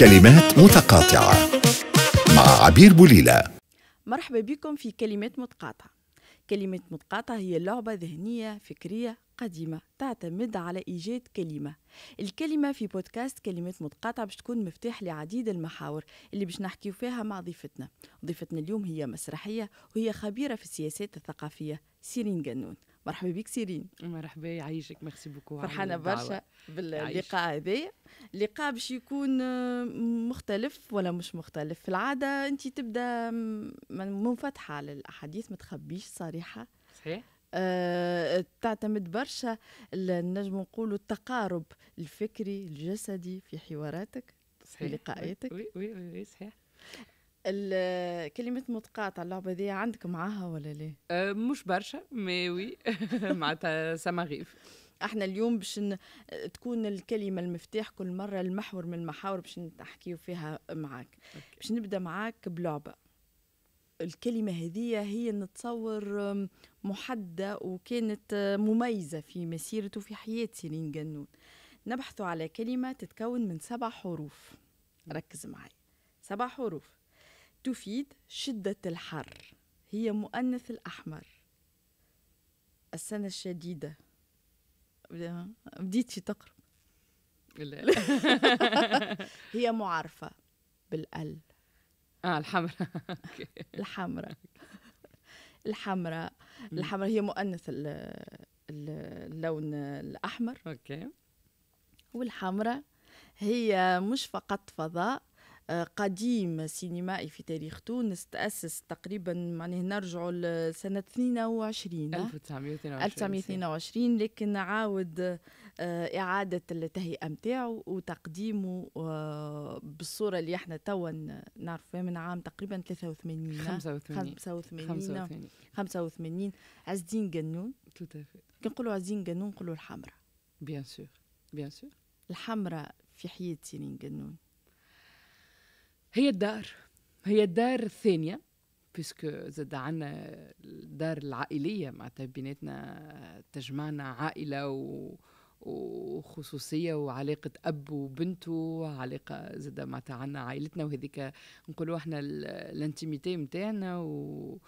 كلمات متقاطعة مع عبير بوليلة مرحبا بكم في كلمات متقاطعة كلمات متقاطعة هي لعبة ذهنية فكرية قديمة تعتمد على إيجاد كلمة الكلمة في بودكاست كلمات متقاطعة باش تكون مفتاح لعديد المحاور اللي باش نحكي فيها مع ضيفتنا ضيفتنا اليوم هي مسرحية وهي خبيرة في السياسات الثقافية سيرين جنون مرحبا بك سيرين مرحبا يعيشك ميرسي بوكو فرحانه برشا باللقاء هذايا اللقاء باش يكون آه، مختلف ولا مش مختلف في العاده انت تبدا منفتحه على الاحاديث ما تخبيش صريحه صحيح أه تعتمد برشا النجم نقولوا التقارب الفكري الجسدي في حواراتك صحيح في لقاءاتك وي وي وي صحيح كلمة متقاطع اللعبة دي عندك معاها ولا ليه؟ أه مش برشا مي وي معناتها سماغيف احنا اليوم باش تكون الكلمة المفتاح كل مرة المحور من المحاور باش نحكيو فيها معاك باش نبدا معاك بلعبة الكلمة هذه هي نتصور محدة وكانت أه، مميزة في مسيرته وفي حياة سيرين جنون نبحث على كلمة تتكون من سبع حروف ركز معي سبع حروف تفيد شدة الحر هي مؤنث الأحمر السنة الشديدة بديت شي تقرب هي معرفة بالأل اه الحمراء الحمراء الحمراء الحمراء هي مؤنث اللون الأحمر اوكي والحمراء هي مش فقط فضاء قديم سينمائي في تاريخ تونس تأسس تقريبا معناه نرجعوا لسنة 22 1922 1922 لكن عاود آه، إعادة التهيئة نتاعو وتقديمه بالصورة اللي احنا توا نعرفوها من عام تقريبا 83 85 85 85 عز الدين قنون كي نقولوا عز الدين قنون نقولوا الحمراء بيان سور بيان سور الحمراء في حياة سيرين قنون هي الدار هي الدار الثانية بيسكو زاد عنا الدار العائلية معناتها بيناتنا تجمعنا عائلة و... وخصوصية وعلاقة أب وبنت وعلاقة زاد معناتها عنا عائلتنا وهذيك نقولوا احنا الانتيميتي متاعنا و...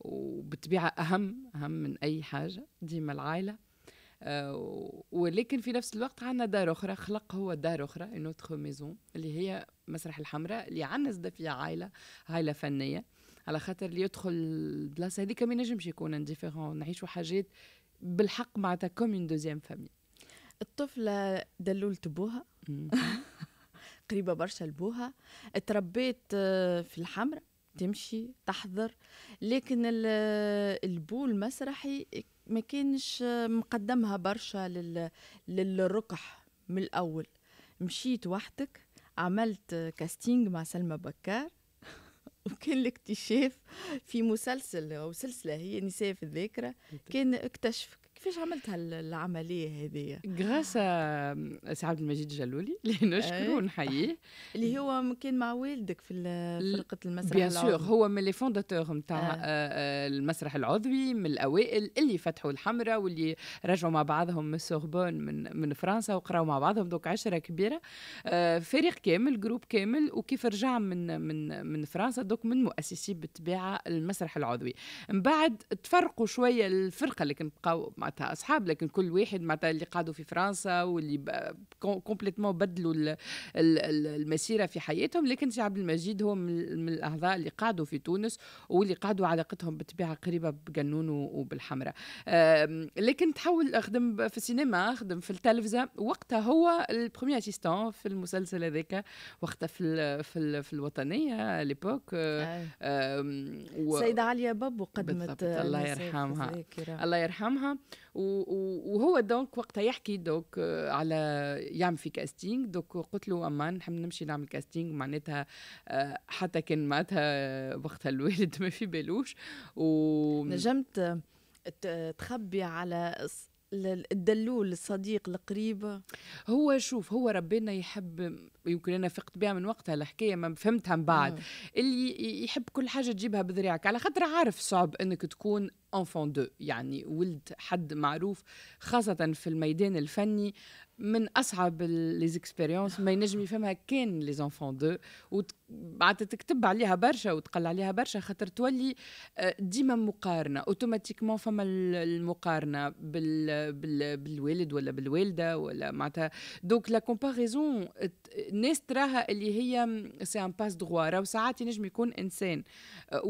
وبالطبيعة أهم أهم من أي حاجة ديما العائلة آه، ولكن في نفس الوقت عندنا دار أخرى خلق هو دار أخرى une ميزون اللي هي مسرح الحمراء اللي عنز ده فيها عائله عائله فنيه على خاطر اللي يدخل البلاصه هذيك ما ينجمش يكون ديفيرون نعيشوا حاجات بالحق معناتها كوم اون دوزيام فامي الطفله دلولت بوها قريبه برشا لبوها تربيت آه، في الحمراء تمشي تحضر لكن البو المسرحي ما كانش آه، مقدمها برشا للركح من الاول مشيت وحدك عملت كاستينج مع سلمى بكار وكان الاكتشاف في مسلسل او سلسله هي نساء في الذاكره كان اكتشف كيفاش عملت هالعمليه هذه؟ غراس آه، سي عبد المجيد جلولي اللي نشكره إيه. ونحييه اللي هو كان مع والدك في فرقه المسرح بيان سور هو من لي فونداتور نتاع المسرح العضوي من الاوائل اللي فتحوا الحمراء واللي رجعوا مع بعضهم من السوربون من من فرنسا وقراوا مع بعضهم دوك عشره كبيره آه، فريق كامل جروب كامل وكيف رجع من من من فرنسا دوك من مؤسسي بالطبيعه المسرح العضوي من بعد تفرقوا شويه الفرقه اللي كنت بقاو معناتها اصحاب لكن كل واحد معناتها اللي قعدوا في فرنسا واللي كومبليتمون بدلوا المسيره في حياتهم لكن سي عبد المجيد هو من الاعضاء اللي قعدوا في تونس واللي قعدوا علاقتهم بالطبيعه قريبه بقنون وبالحمراء لكن تحول اخدم في السينما اخدم في التلفزه وقتها هو البرومي اسيستون في المسلسل هذاك وقتها في الـ في, الـ في الوطنيه ليبوك آه. و... سيدة عليا بابو قدمت الله يرحمها الله يرحمها وهو دونك وقتها يحكي دوك آه، على يعمل في كاستينج دوك قلت له امان نحب نمشي نعمل كاستينج معناتها آه، حتى كان معناتها آه، وقتها الوالد ما في بالوش و نجمت تخبي على الدلول الصديق القريب هو شوف هو ربنا يحب يمكن انا فقت بها من وقتها الحكايه ما فهمتها من بعد آه. اللي يحب كل حاجه تجيبها بذراعك على خاطر عارف صعب انك تكون انفون دو يعني ولد حد معروف خاصه في الميدان الفني من اصعب ليزيكسبيريونس ما ينجم يفهمها كان لي دو بعد تكتب عليها برشا وتقل عليها برشا خاطر تولي آه، ديما مقارنه اوتوماتيكمون فما المقارنه بال... بال... بالوالد ولا بالوالده ولا معناتها دونك لا كومباريزون الناس تراها اللي هي سي ان باس دغوا راهو ساعات ينجم يكون انسان آه،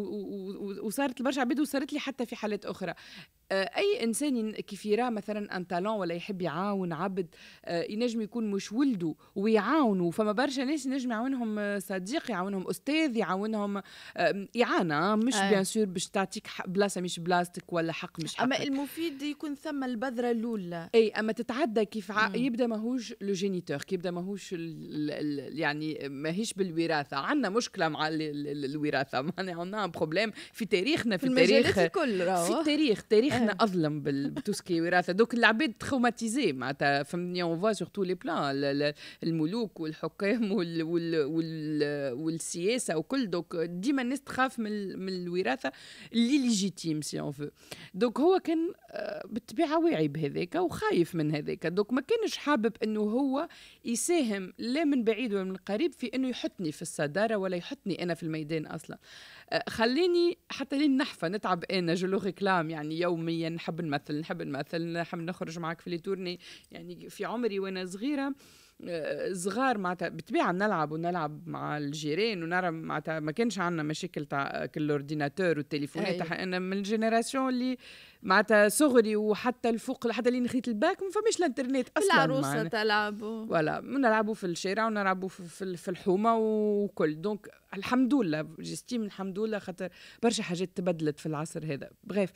وصارت برشا عباد وصارت لي حتى في حالات اخرى آه، اي انسان كيف يراه مثلا ان تالون ولا يحب يعاون عبد ينجم يكون مش ولده ويعاونه فما برشا ناس ينجم يعاونهم صديق يعاونهم استاذ يعاونهم اعانه مش أيه. بيان سور باش تعطيك بلاصه مش بلاصتك ولا حق مش حق اما المفيد يكون ثم البذره الاولى اي اما تتعدى كيف ع... يبدا ماهوش لو جينيتور يبدا ماهوش ال... ال... يعني ماهيش بالوراثه عندنا مشكله مع ال... ال... الوراثه معناها عندنا بروبليم في تاريخنا في, في التاريخ في التاريخ تاريخنا أيه. اظلم بالتوسكي وراثه دوك العباد تروماتيزي معناتها فهمتني اون فوا سور تو لي بلان الملوك والحكام وال... وال... وال... والسياسه وكل دوك ديما الناس تخاف من من الوراثه اللي ليجيتيم سي اون فو دوك هو كان آه، بالطبيعه واعي بهذاك وخايف من هذاك دوك ما كانش حابب انه هو يساهم لا من بعيد ولا من قريب في انه يحطني في الصداره ولا يحطني انا في الميدان اصلا آه، خليني حتى لين نحفى نتعب انا جلو كلام يعني يوميا نحب نمثل نحب نمثل نحب نخرج معك في لي تورني يعني في عمري وانا صغيره صغار معناتها بالطبيعه نلعب ونلعب مع الجيران ونرى معناتها ما كانش عندنا مشاكل تاع الاورديناتور والتليفونات أيوة. انا من الجينيراسيون اللي معناتها صغري وحتى الفوق حتى لين خيط الباك ما فماش الانترنت اصلا العروسه تلعبوا فوالا نلعبوا في الشارع ونلعبوا في الحومه وكل دونك الحمد لله جستيم الحمد لله خاطر برشا حاجات تبدلت في العصر هذا بغيف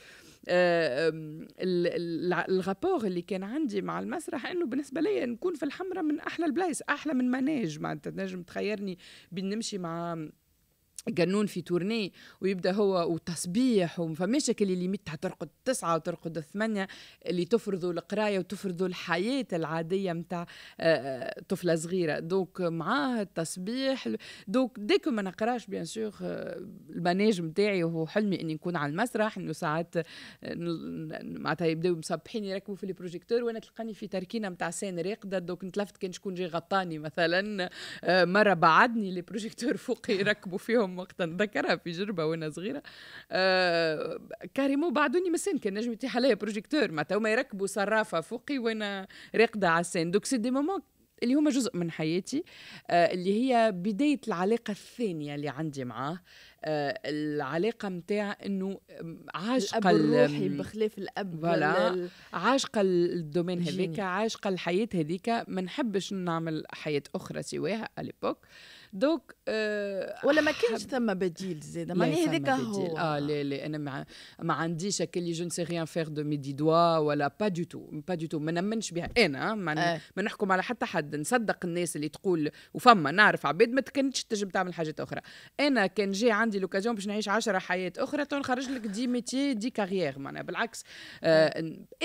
الغابور اللي كان عندي مع المسرح انه بالنسبه لي نكون في الحمره من احلى البلايص احلى من مناج معناتها تنجم تخيرني بين نمشي مع جنون في تورني ويبدا هو وتصبيح وفما شكل اللي ترقد تسعة وترقد ثمانية اللي تفرضوا القراية وتفرضوا الحياة العادية متاع آه، آه، طفلة صغيرة دوك معاه التصبيح دوك ديك ما نقراش بيان آه، سور الماناج متاعي وهو حلمي اني نكون على المسرح انه ساعات معناتها يبداو مصبحين يركبوا في البروجيكتور وانا تلقاني في تركينة متاع سين راقدة دوك نتلفت كان شكون جاي غطاني مثلا مرة بعدني البروجيكتور فوقي يركبوا فيهم وقتا ذكرها في جربه وانا صغيره آه كاريمو بعدوني من كان نجم يتيح عليا بروجيكتور معناتها هما يركبوا صرافه فوقي وانا راقده على السين دوك سي دي مومون اللي هما جزء من حياتي آه اللي هي بداية العلاقة الثانية اللي عندي معاه آه العلاقة متاع انه عاشقة الروحي بخلاف الاب فوالا عاشقة الدومين هذيك عاشقة الحياة هذيك ما نحبش نعمل حياة أخرى سواها أليبوك دوك أه ولا ما كانش ثم بديل زاده ما هذاك هو اه لا لا انا ما ما عنديش اللي جو نسي ريان فير دو ميدي دوا ولا با دو تو با دو تو ما نمنش بها انا ما, آه. ما نحكم على حتى حد نصدق الناس اللي تقول وفما نعرف عباد ما كانتش تجم تعمل حاجات اخرى انا كان جاي عندي لوكازيون باش نعيش 10 حياه اخرى تو نخرج لك دي ميتي دي كارير معناها بالعكس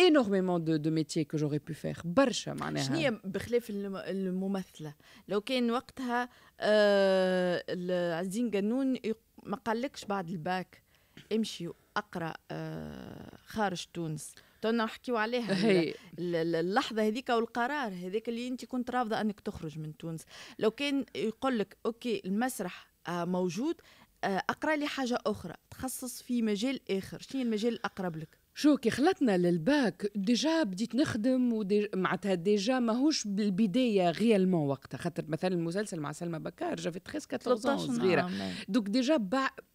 انورميمون دو دو ميتي كو جوري بو فيغ برشا معناها شنو هي بخلاف الممثله لو كان وقتها آه عز قانون ما قالكش بعد الباك امشي اقرا آه خارج تونس تونا نحكيو عليها اللحظه هذيك والقرار هذاك اللي انت كنت رافضه انك تخرج من تونس لو كان يقول لك اوكي المسرح آه موجود آه اقرا لي حاجه اخرى تخصص في مجال اخر شنو المجال الاقرب لك شو كي خلطنا للباك ديجا بديت نخدم معناتها ديجا ماهوش بالبدايه غيالمون وقتها خاطر مثلا المسلسل مع سلمى بكار جافي 13 14 صغيره نعم. دوك ديجا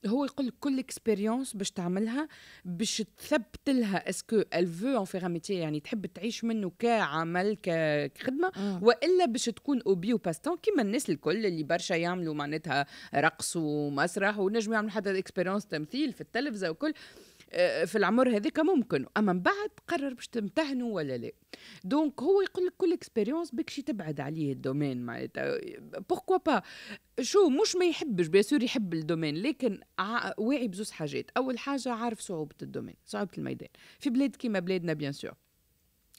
هو يقول لك كل اكسبيريونس باش تعملها باش تثبت لها اسكو ال فو ان فيغ ميتي يعني تحب تعيش منه كعمل كخدمه آه. والا باش تكون اوبي وباستون كيما الناس الكل اللي برشا يعملوا معناتها رقص ومسرح ونجم يعملوا حتى اكسبيريونس تمثيل في التلفزه وكل آه، في العمر هذاك ممكن اما من بعد قرر باش تمتهنوا ولا لا دونك هو يقول لك كل اكسبيريونس بكشي تبعد عليه الدومين معناتها بوركوا با شو مش ما يحبش بيان سور يحب الدومين لكن واعي بزوز حاجات اول حاجه عارف صعوبه الدومين صعوبه الميدان في بلاد كيما بلادنا بيان سور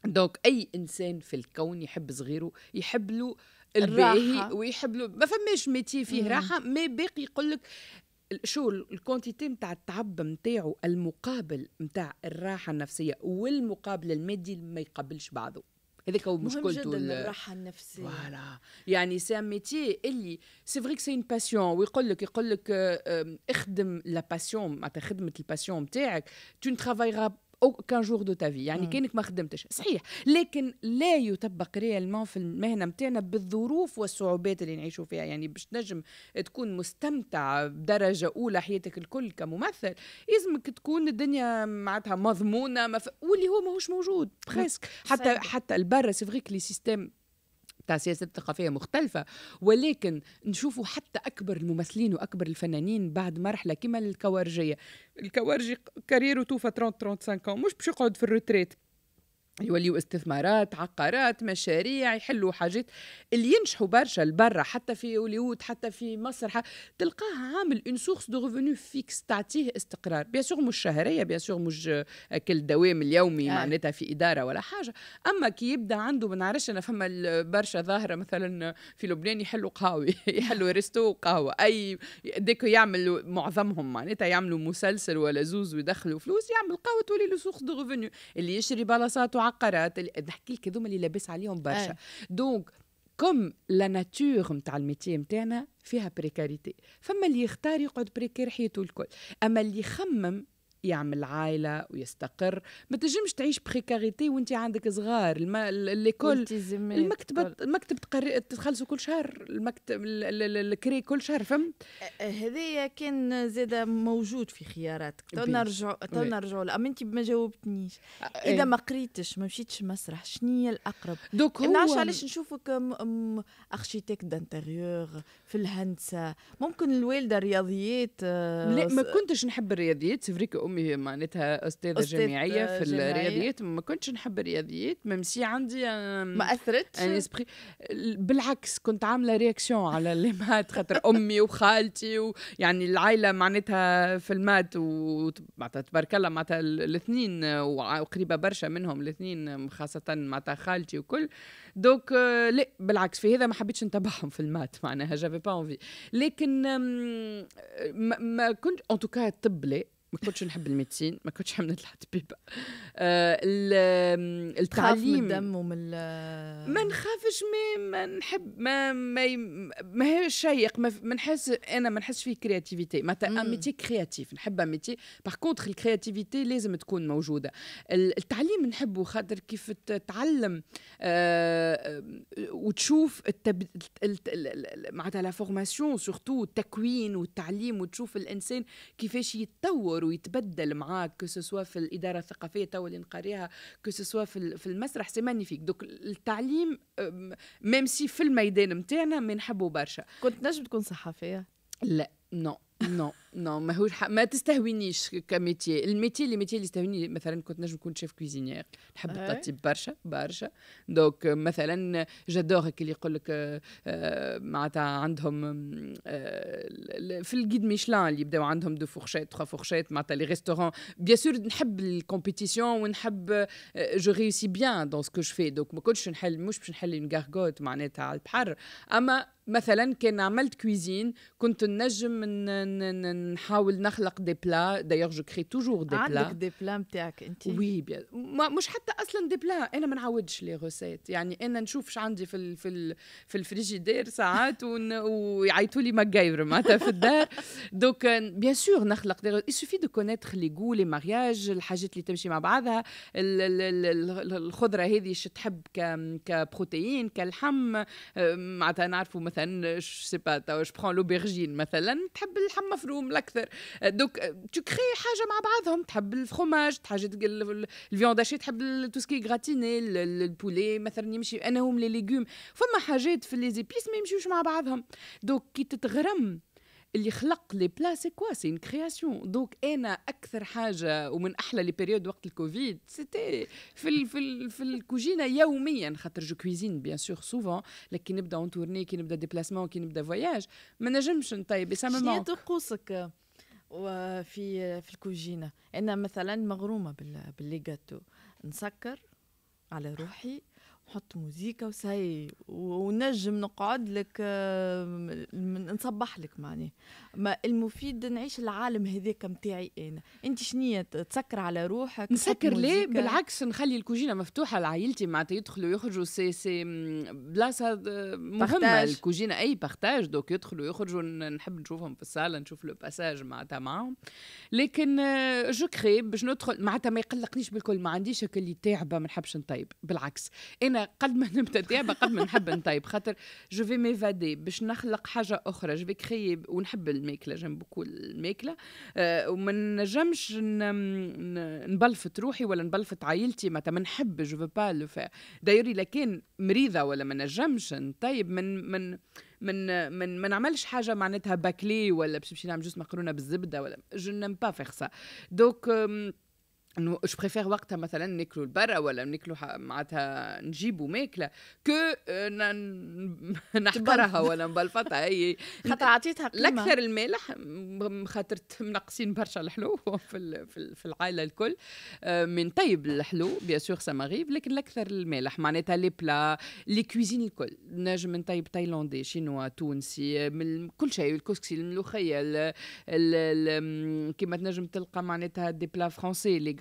دونك اي انسان في الكون يحب صغيره يحب له الراحة ويحب له ما فماش ميتي فيه راحه مي باقي يقول لك شو الكونتيتي نتاع التعب نتاعو المقابل نتاع الراحه النفسيه والمقابل المادي ما يقابلش بعضه هذاك هو مشكلته مهم جدا الراحه النفسيه فوالا يعني سي ان ميتي اللي سي فري سي اون باسيون ويقول لك يقول لك اخدم لا باسيون معناتها خدمه الباسيون نتاعك تو نترافايغا او كان جور دو تافي يعني مم. كانك ما خدمتش صحيح لكن لا يطبق ريالمون في المهنه نتاعنا بالظروف والصعوبات اللي نعيشوا فيها يعني باش تنجم تكون مستمتع بدرجه اولى حياتك الكل كممثل لازمك تكون الدنيا معناتها مضمونه مف... واللي هو ماهوش موجود بريسك حتى صحيح. حتى البرا سي فري لي سيستيم تاع سياسات ثقافيه مختلفه ولكن نشوفوا حتى اكبر الممثلين واكبر الفنانين بعد مرحله كما الكوارجيه الكوارجي كاريرو توفى 30 35 مش باش يقعد في الروتريت يوليوا استثمارات عقارات مشاريع يحلوا حاجات اللي ينجحوا برشا لبرا حتى في هوليوود حتى في مصر تلقاه تلقاها عامل اون سورس دو ريفوني فيكس تعطيه استقرار بيان سور مش شهريه بيان سور مش كل دوام اليومي آه. معناتها في اداره ولا حاجه اما كي يبدا عنده ما نعرفش انا فما برشا ظاهره مثلا في لبنان يحلوا قهوه يحلوا ريستو وقهوه اي ديك يعمل معظمهم معناتها يعملوا مسلسل ولا زوز ويدخلوا فلوس يعمل قهوه تولي له سورس دو ريفوني اللي يشري بلاصات المعقرات اللي نحكي لك هذوما اللي لابس عليهم برشا دونك آه. كم لا ناتور نتاع الميتي نتاعنا فيها بريكاريتي فما اللي يختار يقعد بريكير حياته الكل اما اللي يخمم يعمل عائلة ويستقر ما تنجمش تعيش بخيكاريتي وانت عندك صغار الم... الكل المكتبة المكتب تقري... تخلصوا كل شهر المكتب الكري كل شهر فهمت أه، هذايا كان زاد موجود في خياراتك تو نرجع تو نرجع اما انت ما جاوبتنيش اذا إيه. ما قريتش ما مشيتش مسرح شنية الاقرب دوك هو نعرفش علاش نشوفك م... م... اركيتيك دانتيريور في الهندسة ممكن الوالدة رياضيات آه، لا ما كنتش نحب الرياضيات سي امي معناتها استاذه أستاذ جامعيه في الرياضيات ما كنتش نحب الرياضيات ميمسي عندي ما اثرتش اسبري بالعكس كنت عامله رياكسيون على اللي مات خاطر امي وخالتي ويعني العائله معناتها في المات ومعناتها تبارك الله معناتها الاثنين وقريبه برشا منهم الاثنين خاصه معناتها خالتي وكل دوك euh، لا بالعكس في هذا ما حبيتش نتبعهم في المات معناها جافي با اونفي لكن ما كنت ان توكا الطب لا ما كنتش نحب الميدسين ما كنتش نطلع طبيبه آه التعليم من الدم ومن ما نخافش ما نحب ما ما ما هي شيق ما نحس انا ما نحسش فيه كرياتيفيتي معناتها ميتي كرياتيف نحب ميتي باغ كونتر الكرياتيفيتي لازم تكون موجوده التعليم نحبه خاطر كيف تتعلم آه وتشوف التب... معناتها لا فورماسيون سورتو التكوين والتعليم وتشوف الانسان كيفاش يتطور يكبر ويتبدل معاك كسوسوا في الاداره الثقافيه تو اللي نقريها كو في في المسرح سي مانيفيك دوك التعليم ميم سي في الميدان نتاعنا ما نحبه برشا كنت نجم تكون صحفيه لا نو no. نو نو ماهوش ما تستهوينيش كميتي الميتي اللي ميتي اللي يستهويني مثلا كنت نجم نكون شيف كويزينيير نحب الطاتيب برشا برشا دوك مثلا جادور اللي يقول لك معناتها عندهم في الجيد ميشلان اللي يبداو عندهم دو فورشيت تخوا فورشيت معناتها لي ريستورون بيان سور نحب الكومبيتيسيون ونحب جو ريوسي بيان دون سكو جو في دوك ما كنتش نحل مش باش نحل اون معناتها على البحر اما مثلا كان عملت كويزين كنت نجم نحاول نخلق دي بلا دايوغ جو كري توجور دي بلا عندك دي بلا نتاعك انت وي بيان مش حتى اصلا دي بلا انا ما نعاودش لي روسيت يعني انا نشوف نشوفش عندي في في في الفريجيدير ساعات ون... ويعيطوا لي ماكايفر معناتها في الدار دوك بيان سور نخلق دي يسوفي دو كونيتر لي جو لي مارياج الحاجات اللي تمشي مع بعضها الخضره هذه شو تحب كبروتيين كالحم آه، معناتها نعرفوا مثلا سي با جو برون لوبرجين مثلا تحب تحمى مفروم الاكثر دوك تو كري حاجه مع بعضهم تحب الفخوماج تحب الفيونداشي تحب توسكي غراتيني البولي مثلا يمشي انا هم لي ليغوم فما حاجات في لي زيبيس ما يمشيوش مع بعضهم دوك كي تتغرم اللي خلق لي بلا سي كوا سي ان كرياسيون دونك انا اكثر حاجه ومن احلى لي بيريود وقت الكوفيد سيتي في الـ في الـ في الكوجينه يوميا خاطر جو كويزين بيان سور سوفون لكن نبدا اون تورني كي نبدا ديبلاسمون كي نبدا فواياج ما نجمش نطيب سا ماما طقوسك في في الكوجينه انا مثلا مغرومه بالليغاتو نسكر على روحي نحط موزيكا وساي ونجم نقعد لك آه، نصبح لك معناه ما المفيد نعيش العالم هذاك متاعي انا انت شنية تسكر على روحك نسكر ليه بالعكس نخلي الكوجينه مفتوحه لعائلتي معناتها يدخلوا يخرجوا سي سي بلاصه آه، مهمه الكوجينه اي بارتاج دوك يدخلوا يخرجوا نحب نشوفهم في الصاله نشوف لو باساج معناتها معاهم لكن جو آه، كري باش ندخل معناتها ما يقلقنيش بالكل ما عنديش اللي تعبه ما نحبش نطيب بالعكس انا قد ما نبدا نتابع قد ما نحب نطيب خاطر جو في ميفادي باش نخلق حاجه اخرى جو في ونحب الماكله جنب بكل الماكله آه، وما نجمش نبلفت روحي ولا نبلفت عائلتي معناتها ما نحب جو با لو فير داير كان مريضه ولا ما نجمش نطيب من من من من ما نعملش حاجه معناتها باكلي ولا باش نمشي نعمل جوست مقرونه بالزبده ولا جو نيم با فيغ سا دوك انه اش بريفير وقتها مثلا ناكلوا لبرا ولا ناكلوا معناتها نجيبوا ماكله كو آه، نحقرها ولا نبلفطها هي خاطر عطيتها قيمه الاكثر المالح خاطر منقصين برشا الحلو في في العائله الكل آه، من طيب الحلو بيان سور ماغيف لكن الاكثر المالح معناتها لي بلا لي كويزين الكل نجم من طيب تايلاندي شينوا تونسي من كل شيء الكسكسي الملوخيه كيما تنجم تلقى معناتها دي بلا فرونسي لي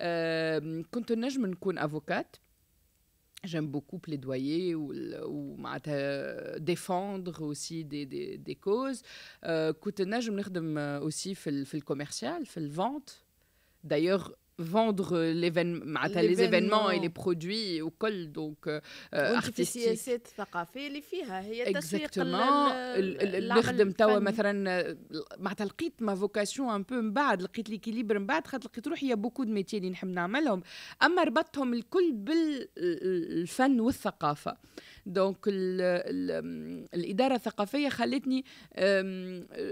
Euh, quand on je me connais avocate. J'aime beaucoup plaidoyer ou défendre aussi des causes. Euh, quand je me lève aussi le le commercial, fait le vente. D'ailleurs. فوندر ليفين معناتها لي زيفينمون اي لي برودوي وكل دونك في السياسات الثقافيه اللي فيها هي تسويق اللي نخدم توا مثلا معناتها لقيت ما فوكاسيون ان بو من بعد لقيت ليكيليبر من بعد خاطر لقيت روحي يا بوكو دو ميتي اللي نحب نعملهم اما ربطتهم الكل بالفن والثقافه دونك الاداره الثقافيه خلتني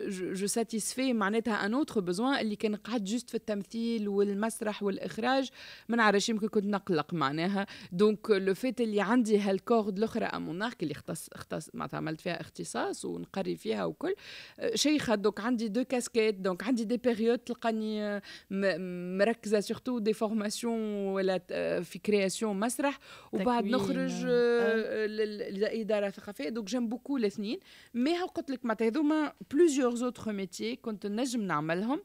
جو ساتيسفي معناتها ان اوتر بزوان اللي كان قعد جست في التمثيل والمسرح والاخراج ما نعرفش يمكن كنت نقلق معناها دونك لو فيت اللي عندي هالكورد الاخرى امونارك اللي اختص اختص معناتها عملت فيها اختصاص ونقري فيها وكل آه، شيخه دونك عندي دو كاسكيت دونك عندي دي بيريود تلقاني آه، مركزه سورتو دي فورماسيون ولا آه، في كرياسيون مسرح وبعد نخرج الاداره الثقافيه دونك جيم بوكو الاثنين مي قلت لك معناتها هذوما بلوزيور زوتر ميتي كنت نجم نعملهم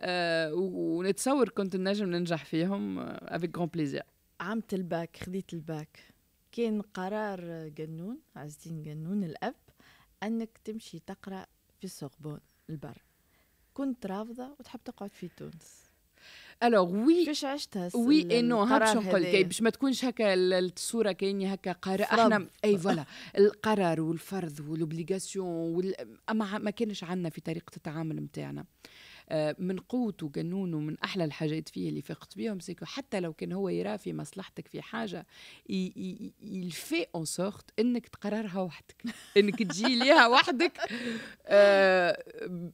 أه ونتصور كنت نجم ننجح فيهم افيك غون بليزير عامة الباك خذيت الباك كان قرار جنون آه، عز الدين جنون الاب انك تمشي تقرا في السوربون البر كنت رافضه وتحب تقعد في تونس الوغ وي كيفاش عشتها وي اي نو ها باش نقول كي باش ما تكونش هكا الصوره كاينه هكا قرار احنا اي فوالا القرار والفرض والوبليغاسيون وال... ما كانش عندنا في طريقه التعامل نتاعنا آه، من قوته جنونه من احلى الحاجات فيه اللي فقت بيهم سيكو حتى لو كان هو يرى في مصلحتك في حاجه يلفي اون سورت انك تقررها وحدك انك تجي ليها وحدك آه،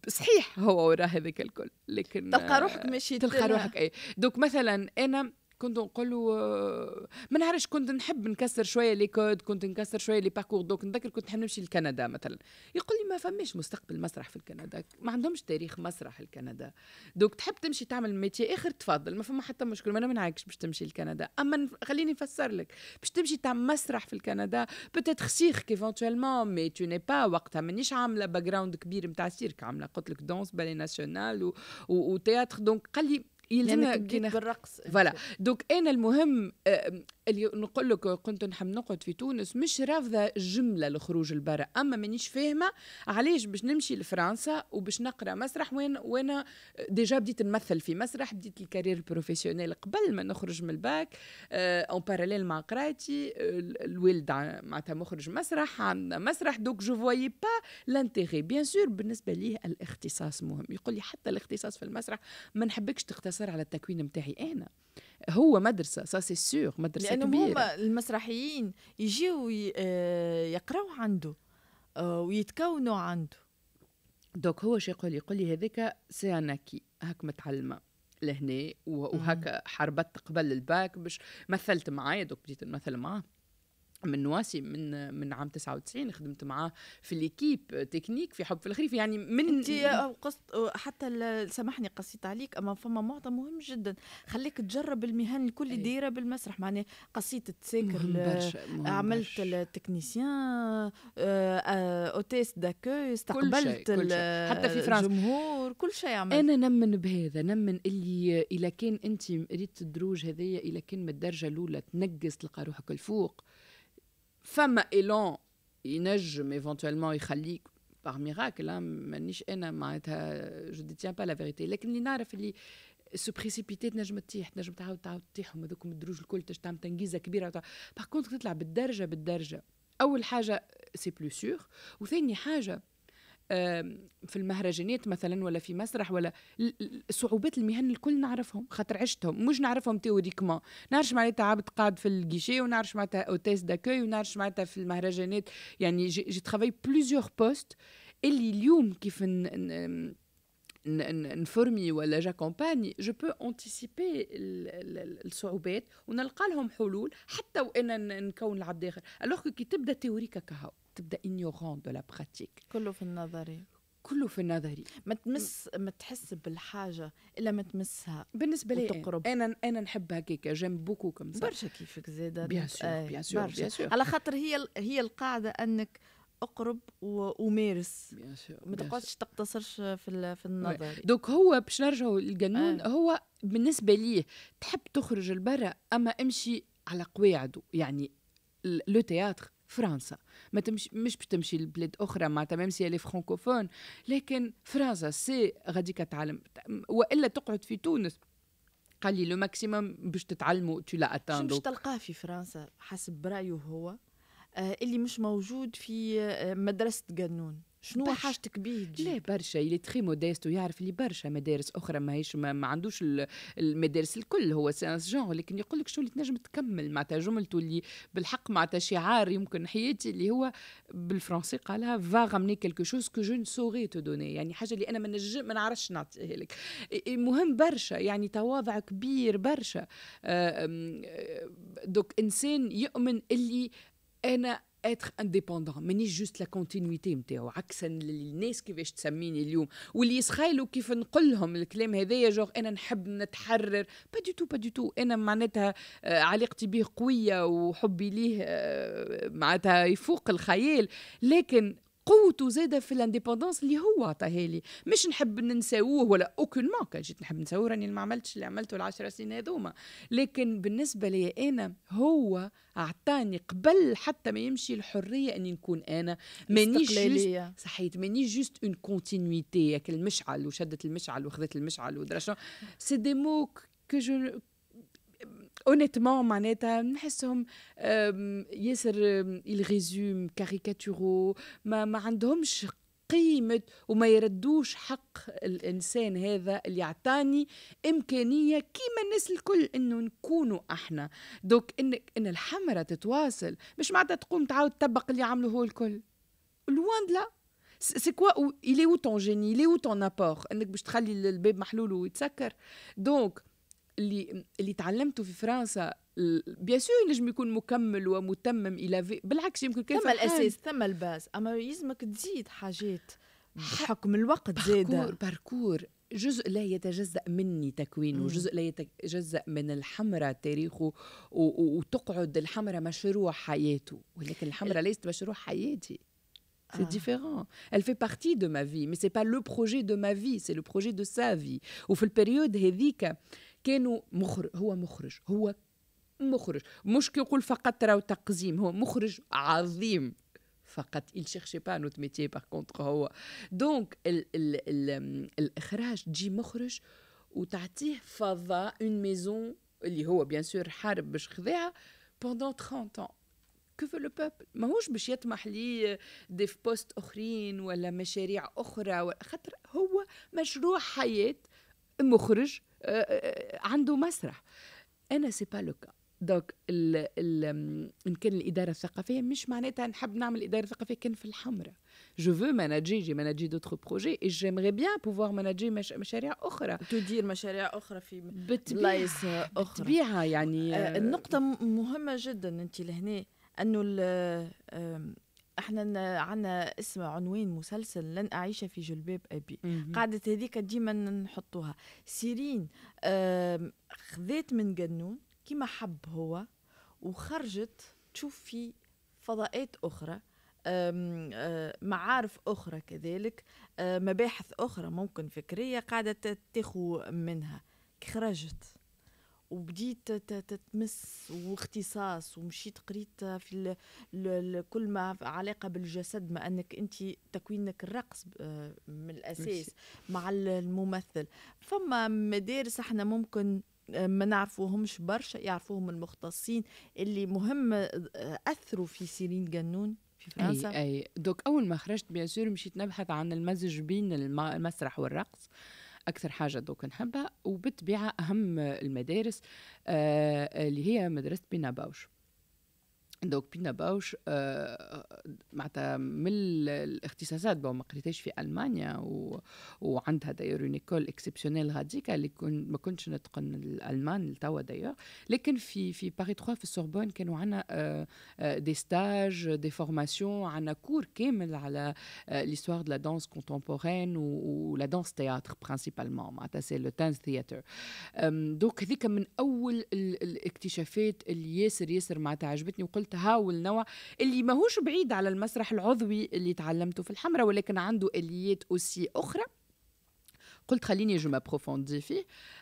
صحيح هو وراه هذاك الكل لكن تلقى روحك ماشي تلقى روحك اي دوك مثلا انا كنت نقول آه، ما نعرفش كنت نحب نكسر شويه لي كود كنت نكسر شويه لي باركور دوك نذكر كنت نحب نمشي لكندا مثلا يقول لي ما فماش مستقبل مسرح في كندا ما عندهمش تاريخ مسرح لكندا دوك تحب تمشي تعمل ميتي اخر تفضل ما فما حتى مشكل ما انا منعكش باش تمشي لكندا اما خليني نفسر لك باش تمشي تعمل مسرح في كندا بتات خسيخ ايفونتوالمون مي تو ني با وقتها مانيش عامله باك جراوند كبير نتاع سيرك عامله قلت لك دونس بالي ناسيونال وتياتر دونك قال لي يلزمك يعني كي بالرقص فوالا دوك انا المهم آه، آه، اللي نقول لك كنت نحب نقعد في تونس مش رافضه جمله لخروج لبرا اما مانيش فاهمه علاش باش نمشي لفرنسا وباش نقرا مسرح وين وانا آه، ديجا بديت نمثل في مسرح بديت الكارير بروفيسيونيل قبل ما نخرج من الباك اون باراليل مع قرايتي الوالد معناتها مخرج مسرح عندنا مسرح دوك جو فوايي با لانتيغي بيان سور بالنسبه ليه الاختصاص مهم يقول لي حتى الاختصاص في المسرح ما نحبكش تختص اثر على التكوين نتاعي انا هو مدرسه سا سي سور مدرسه لأنه كبيره هما المسرحيين يجيو آه، يقراو عنده آه، ويتكونوا عنده دوك هو شو يقول يقول لي هذاك سي اناكي هاك متعلمه لهنا وهكا حربت قبل الباك باش مثلت معايا دوك بديت نمثل معاه من نواسي من من عام 99 خدمت معاه في ليكيب تكنيك في حب في الخريف يعني من انت آه، قصت آه، حتى سامحني قصيت عليك اما فما معطى مهم جدا خليك تجرب المهن الكل أيه. دايره بالمسرح معناها قصيت تساكر آه، عملت التكنيسيان اوتيس داكوي استقبلت كل شيء. حتى في فرنسا الجمهور كل شيء عملت انا نمن بهذا نمن اللي اذا كان انت ريت الدروج هذيا اذا كان من الدرجه الاولى تنقص تلقى روحك الفوق femme élan mais éventuellement par miracle je ne je détiens pas la vérité لكن اللي نعرف اللي سو تطيح تعاود تعاود الكل كبيره باغ بالدرجه بالدرجه اول حاجه سي بلو وثاني حاجه في المهرجانات مثلا ولا في مسرح ولا صعوبات المهن الكل نعرفهم خاطر عشتهم مش نعرفهم تيوريكما نعرف معناتها عبد قاعد في الجيشي ونعرف معناتها اوتيس داكوي ونعرف معناتها في المهرجانات يعني جي ترافاي بليزيور بوست اللي اليوم كيف نفرمي ولا جاكومباني جو بو انتيسيبي الصعوبات ونلقى لهم حلول حتى وانا نكون العبد اخر الوغ كي تبدا تيوريكا كهو تبدا انيورون دو لا براتيك كله في النظري كله في النظري ما تمس ما تحس بالحاجه الا ما تمسها بالنسبه لي وتقرب. انا انا نحب هكاك جيم بوكو كم برشا كيفك زاده بيان سور بيان سور على خاطر هي هي القاعده انك اقرب ومارس ما تقعدش تقتصرش في في النظر دوك هو باش نرجعوا للقانون آه. هو بالنسبه ليه تحب تخرج لبرا اما امشي على قواعده يعني لو تياتر فرنسا ما تمش مش باش تمشي لبلاد اخرى ما تمام سي لي فرانكوفون لكن فرنسا سي غادي كتعلم والا تقعد في تونس قال لي لو ماكسيموم باش تتعلموا تو لا اتاندو باش تلقاه في فرنسا حسب برايه هو آه، اللي مش موجود في آه، مدرسه قانون شنو حاجتك بيه لا برشا اللي تخي موديست ويعرف اللي برشا مدارس اخرى ماهيش ما, ما عندوش المدارس الكل هو سانس جون لكن يقول لك شو اللي تنجم تكمل معناتها جملته اللي بالحق معناتها شعار يمكن حياتي اللي هو بالفرنسي قالها فا غامني كيلكو شوز كو جون سوغي تو دوني يعني حاجه اللي انا ما نجم ما نعرفش نعطيها لك مهم برشا يعني تواضع كبير برشا آه، دوك انسان يؤمن اللي انا اتر انديبوندون مانيش جوست لا كونتينيتي نتاعو عكسا للناس كيفاش تسميني اليوم واللي يسخايلوا كيف نقول لهم الكلام هذايا جوغ انا نحب نتحرر با دي تو با دي تو انا معناتها آه، علاقتي به قويه وحبي ليه آه، معناتها يفوق الخيال لكن قوته زادة في الانديبوندونس اللي هو عطاها لي مش نحب ننساوه ولا اوكن ما كان جيت نحب نساوه راني ما عملتش اللي عملته العشر سنين هذوما لكن بالنسبة لي أنا هو أعطاني قبل حتى ما يمشي الحرية أني نكون أنا مانيش صحيت ماني جوست اون كونتينيتي المشعل وشدت المشعل وخذت المشعل ودرا سي دي مو honnêtement معناتها نحسهم ياسر الغيزوم كاريكاتورو ما, ما عندهمش قيمة وما يردوش حق الإنسان هذا اللي عطاني إمكانية كيما الناس الكل إنه نكونوا إحنا دوك إن, إن الحمرة تتواصل مش معناتها تقوم تعاود تطبق اللي عمله هو الكل لوان لا سي كوا إلي est où جيني إلي il est où انك باش تخلي الباب محلول ويتسكر دونك اللي اللي تعلمته في فرنسا بيان سور ينجم يكون مكمل ومتمم الى في بالعكس يمكن كيف ثم الاساس ثم الباز اما يلزمك تزيد حاجات بحكم الوقت زاده باركور باركور جزء لا يتجزأ مني تكوينه جزء لا يتجزأ من الحمرة تاريخه وتقعد الحمرة مشروع حياته ولكن الحمرة ليست مشروع حياتي C'est ah. différent. Elle fait partie de ma vie, mais c'est pas le projet de ma vie, c'est le projet de sa vie. Ou البريود هذيك كانوا مخرج هو مخرج هو مخرج مش كيقول فقط راهو تقزيم هو مخرج عظيم فقط il cherchait pas notre métier par contre هو دونك ال ال ال الاخراج تجي مخرج وتعطيه فضاء اون ميزون اللي هو بيان سور حارب باش خذاها بوندون 30 ans كو فو لو بوبل ماهوش باش يطمح لي دي بوست اخرين ولا مشاريع اخرى خاطر هو مشروع حياه مخرج آه، آه، آه، عنده مسرح انا سي با لوكا دوك ان كان الاداره الثقافيه مش معناتها نحب نعمل اداره ثقافيه كان في الحمراء جو فو ماناجي جي ماناجي دوتر بروجي اي جيمري بيان بوفوار ماناجي مش... مشاريع اخرى تدير مشاريع اخرى في بلايص اخرى بالطبيعه يعني آه النقطه مهمه جدا انت لهنا انه احنا عندنا اسم عنوان مسلسل لن اعيش في جلباب ابي قاعده هذيك ديما نحطوها سيرين خذيت من جنون كما حب هو وخرجت تشوف في فضاءات اخرى معارف اخرى كذلك مباحث اخرى ممكن فكريه قاعده تاخو منها خرجت وبديت تتمس واختصاص ومشيت قريت في الـ الـ كل ما علاقه بالجسد ما انك انت تكوينك الرقص آه، من الاساس مع الممثل فما مدارس احنا ممكن آه، ما نعرفوهمش برشا يعرفوهم المختصين اللي مهم آه، اثروا في سيرين جنون في فرنسا اي اي دوك اول ما خرجت بيان سور مشيت نبحث عن المزج بين المسرح والرقص اكثر حاجه دوك نحبها وبالطبيعه اهم المدارس آه، اللي هي مدرسه بينا باوش. دونك بينا باوش آه، معناتها من الاختصاصات بون ما قريتهاش في المانيا و... وعندها داير اون ايكول اكسبسيونيل هذيك اللي كن ما كنتش نتقن الالمان لتوا داير لكن في في باري 3 في السوربون كانوا عندنا دي ستاج دي فورماسيون عندنا كور كامل على ليستواغ دو لا دانس و... لا دانس تياتر برانسيبالمون معناتها سي لو تانس تياتر دوك هذيك من اول الاكتشافات اللي ياسر ياسر معناتها عجبتني وقلت قلت نوع اللي ماهوش بعيد على المسرح العضوي اللي تعلمته في الحمرة ولكن عنده اليات اوسي اخرى Collateraline et je m'approfondis,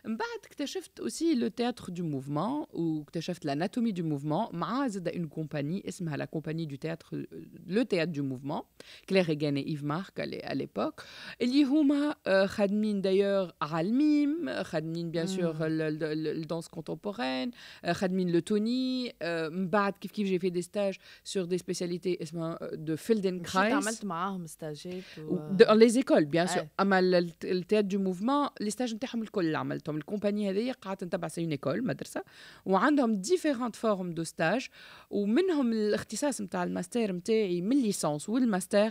mais que tu aussi le théâtre du mouvement ou tu l'anatomie du mouvement. M'a une compagnie, la compagnie du théâtre, euh, le théâtre du mouvement. Claire Regen et Yves Marc, à l'époque. Et lui, a d'ailleurs à mime, bien sûr hmm. le danse contemporaine, euh, le Tony. Euh, mais j'ai fait des stages sur des spécialités, de Feldenkrais. Dans les écoles, bien sûr. À le théâtre du دو موفمون لي ستاج نتاعهم الكل اللي عملتهم الكومباني هذه قعدت نتبع سي ايكول مدرسه وعندهم ديفيرونت فورم دو ستاج ومنهم الاختصاص نتاع الماستر نتاعي من ليسونس والماستر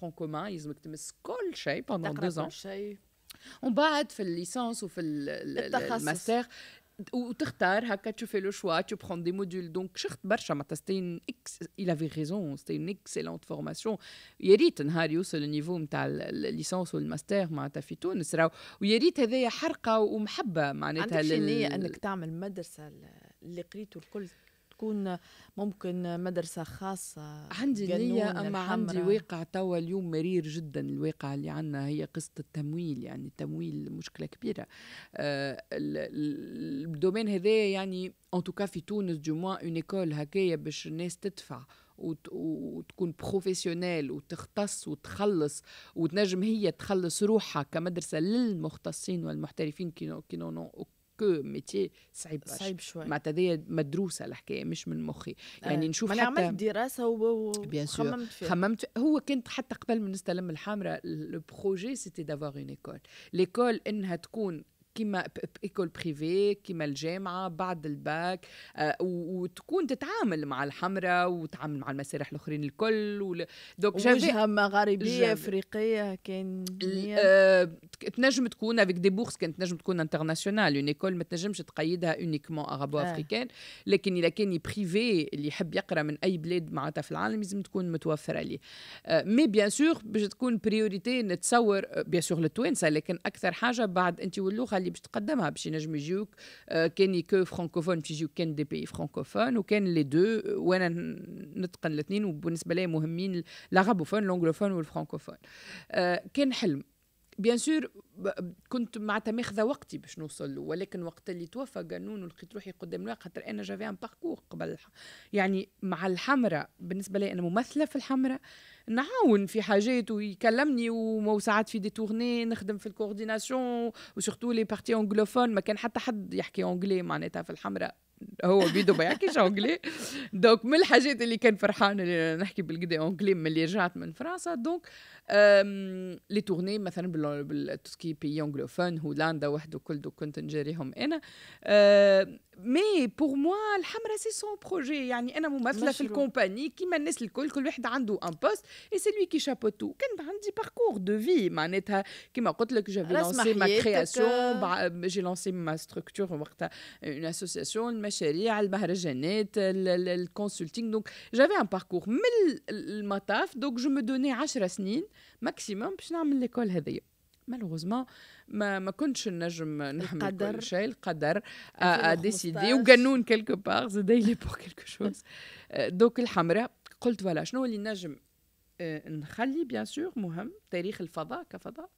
تاعهم كومان يلزمك تمس كل شيء بوندون دو زون ومن بعد في الليسانس وفي الماستر وتختار هكا تشوفي لو شوا تو بخون دي موديول دونك شخت برشا معناتها سيتي اون اكس il avait raison c'était une excellente formation يا ريت نهار يوصل النيفو نتاع الليسانس والماستر معناتها في تونس راهو ويا ريت هذايا حرقه ومحبه معناتها عندك لل... انك تعمل مدرسه اللي قريته الكل تكون ممكن مدرسة خاصة عندي نية أما عندي واقع توا اليوم مرير جدا الواقع اللي عندنا هي قصة التمويل يعني التمويل مشكلة كبيرة آه، الدومين هذا يعني ان توكا في تونس دو موان اون ايكول هكايا باش الناس تدفع وتكون بروفيسيونيل وتختص وتخلص وتنجم هي تخلص روحها كمدرسه للمختصين والمحترفين كي نو... باسكو ميتي صعيب صعيب شوي معناتها هذه مدروسه الحكايه مش من مخي يعني أه. نشوف حتى عملت دراسه و... بيان سور خممت هو كنت حتى قبل ما نستلم الحامره لو بروجي سيتي دافوار اون ايكول ليكول انها تكون كيما ايكول بريفي كيما الجامعة بعد الباك آه، وتكون تتعامل مع الحمراء وتعامل مع المسارح الأخرين الكل دونك دوك وجهة مغاربية أفريقية كان آه، تنجم تكون افيك دي بورس كانت تنجم تكون انترناسيونال اون ايكول ما تنجمش تقيدها اونيكمون اغابو افريكان لكن اذا كان بريفي اللي يحب يقرا من اي بلاد معناتها في العالم لازم تكون متوفره ليه مي بيان سور باش تكون بريوريتي نتصور بيان آه، سور لكن اكثر حاجه بعد انت واللغه اللي باش تقدمها باش ينجم يجيوك آه، كان يكو فرانكوفون باش يجيوك كان دي بي فرانكوفون وكان لي دو وانا نتقن الاثنين وبالنسبه لي مهمين العربوفون لونغلوفون والفرانكوفون آه، كان حلم بيان سور كنت معناتها ماخذه وقتي باش نوصل له ولكن وقت اللي توفى قانون ولقيت روحي قدام الواقع خاطر انا جافي ان باركور قبل يعني مع الحمراء بالنسبه لي انا ممثله في الحمراء نعاون في حاجات ويكلمني وساعات في دي تورني نخدم في الكورديناسيون وسورتو لي بارتي انجلوفون ما كان حتى حد يحكي انجلي معناتها في الحمراء هو بيدو ما يحكيش اونجلي دونك من الحاجات اللي كان فرحان اللي نحكي بالكدا اونجلي من اللي رجعت من فرنسا دونك لي تورني مثلا بالتوسكي بي انجلوفون هولندا وحده كل دو كنت نجاريهم انا mais pour moi Hamra, c'est son projet y'a ni un amoumat l'a fait une compagnie qui m'annonce l'école que lui a un poste et c'est lui qui chapea tout qu'un grand parcours de vie man était qui m'a écoute là que j'avais lancé ma création bah, euh, j'ai lancé ma structure voilà euh, une association une macherie Al Bahar euh, le consulting donc j'avais un parcours mais mataf donc je me donnais 10 raisonnines maximum pour faire mis l'école Hadiy malheureusement ما ما كنتش نجم نحمل القدر. كل شيء القدر ديسيدي وقانون كيلكو باغ لي بور كيلكو شوز آه، دوك الحمراء قلت فوالا شنو اللي نجم آه، نخلي بيان سور مهم تاريخ الفضاء كفضاء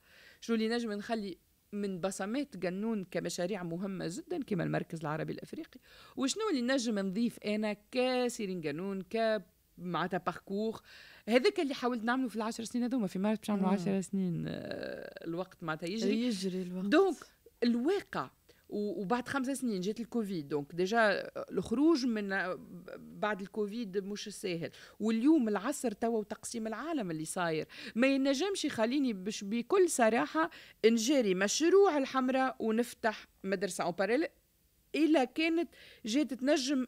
شنو اللي نجم نخلي من بصمات قانون كمشاريع مهمة جدا كما المركز العربي الأفريقي وشنو اللي نجم نضيف أنا كسيرين قانون ك معناتها باركور هذاك اللي حاولت نعمله في العشر سنين هذوما في مارس باش نعملوا 10 سنين آه، الوقت معناتها يجري يجري الوقت دونك الواقع وبعد خمسة سنين جات الكوفيد دونك ديجا الخروج من آه، بعد الكوفيد مش ساهل واليوم العصر توا وتقسيم العالم اللي صاير ما ينجمش يخليني باش بكل صراحه نجري مشروع الحمراء ونفتح مدرسه اون باريل الا كانت جات تنجم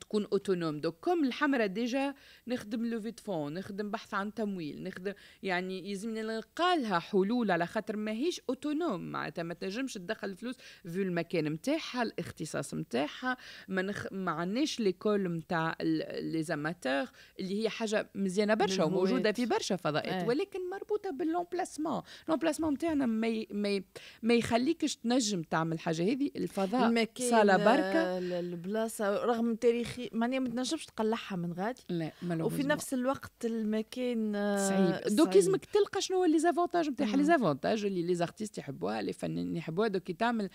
تكون اوتونوم دوك كوم الحمراء ديجا نخدم لوفي فون نخدم بحث عن تمويل نخدم يعني يلزمني نلقى لها حلول على خاطر ماهيش اوتونوم معناتها ما تنجمش تدخل الفلوس في المكان نتاعها الاختصاص نتاعها ما, نخ... ما عندناش ليكول نتاع لي زاماتور اللي هي حاجه مزيانه برشا وموجوده في برشا فضاءات ايه. ولكن مربوطه باللومبلاسمون لومبلاسمون نتاعنا ما مي... ما, ما يخليكش تنجم تعمل حاجه هذه الفضاء المكان صاله بركه البلاصه رغم تاريخ تاريخي ماني ما تنجمش تقلعها من غادي لا وفي نفس الوقت المكان آه، صعيب دوك لازمك تلقى شنو هو لي زافونتاج نتاعها لي زافونتاج اللي لي زارتيست يحبوها لي فنانين يحبوها دوك تعمل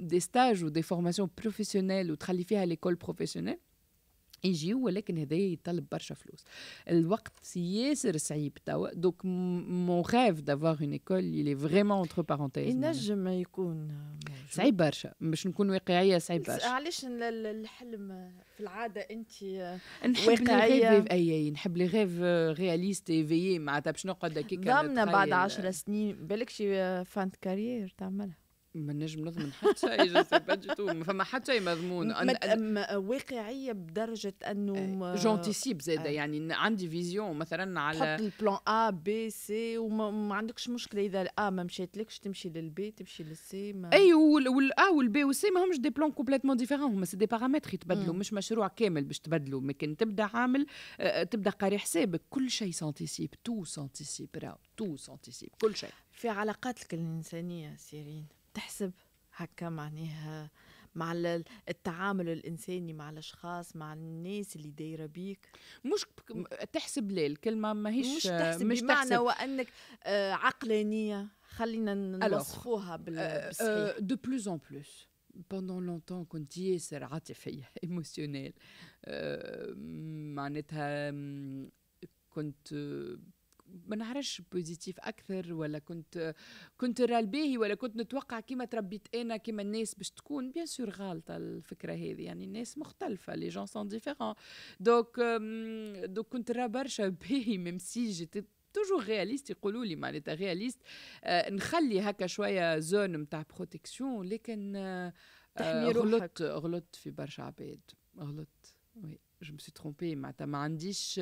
دي ستاج ودي فورماسيون بروفيسيونيل وتخلي فيها ليكول بروفيسيونيل يجيو ولكن هذا يطلب برشا فلوس الوقت ياسر صعيب توا دوك مون ريف دافوار اون ايكول اللي فريمون اونتر بارونتيز ينجم يكون صعيب euh, برشا باش نكون واقعيه صعيب برشا علاش الحلم في العاده انت آه، نحب واقعيه اي نحب لي غيف رياليست ايفيي معناتها باش نقعد هكاك ضامنه بعد 10 سنين بالك شي فانت آه، كارير تعملها ما نجم نضمن حتى شيء ما فما حتى شيء مضمون أنا واقعيه بدرجه انه جونتيسيب آه، زاد آه. يعني عندي فيزيون مثلا على تحط البلان ا بي سي وما عندكش مشكله اذا الا ما مشاتلكش تمشي للبي تمشي للسي ما... اي والا والبي آه، والسي ما همش دي بلان كومبليتوم ديفيرون هما سي دي بارامتر يتبدلوا مش مشروع كامل باش تبدلوا لكن تبدا عامل تبدا قاري حسابك كل شيء سانتيسيب تو سانتيسيب راهو تو سانتيسيب كل شيء في علاقاتك الانسانيه سيرين تحسب هكا معناها مع التعامل الانساني مع الاشخاص مع الناس اللي دايره بيك مش تحسب ليه الكلمه ماهيش مش تحسب مش بمعنى تحسب. وانك آه، عقلانيه خلينا نوصفوها آه، آه، بالصحيح دو بلوز ان بلوس بوندون لونتون كنت ياسر عاطفيه ايموسيونيل معناتها كنت ما نعرفش بوزيتيف اكثر ولا كنت كنت رال ولا كنت نتوقع كيما تربيت انا كيما الناس باش تكون بيان سور غالطه الفكره هذه يعني الناس مختلفه لي جون سون ديفيرون دوك دوك كنت را برشا باهي ميم سي جيتي توجور رياليست يقولوا لي معناتها رياليست آه نخلي هكا شويه زون نتاع بروتيكسيون لكن آه غلطت غلطت في برشا عباد غلطت وي جو مسي ترومبي معناتها ما عنديش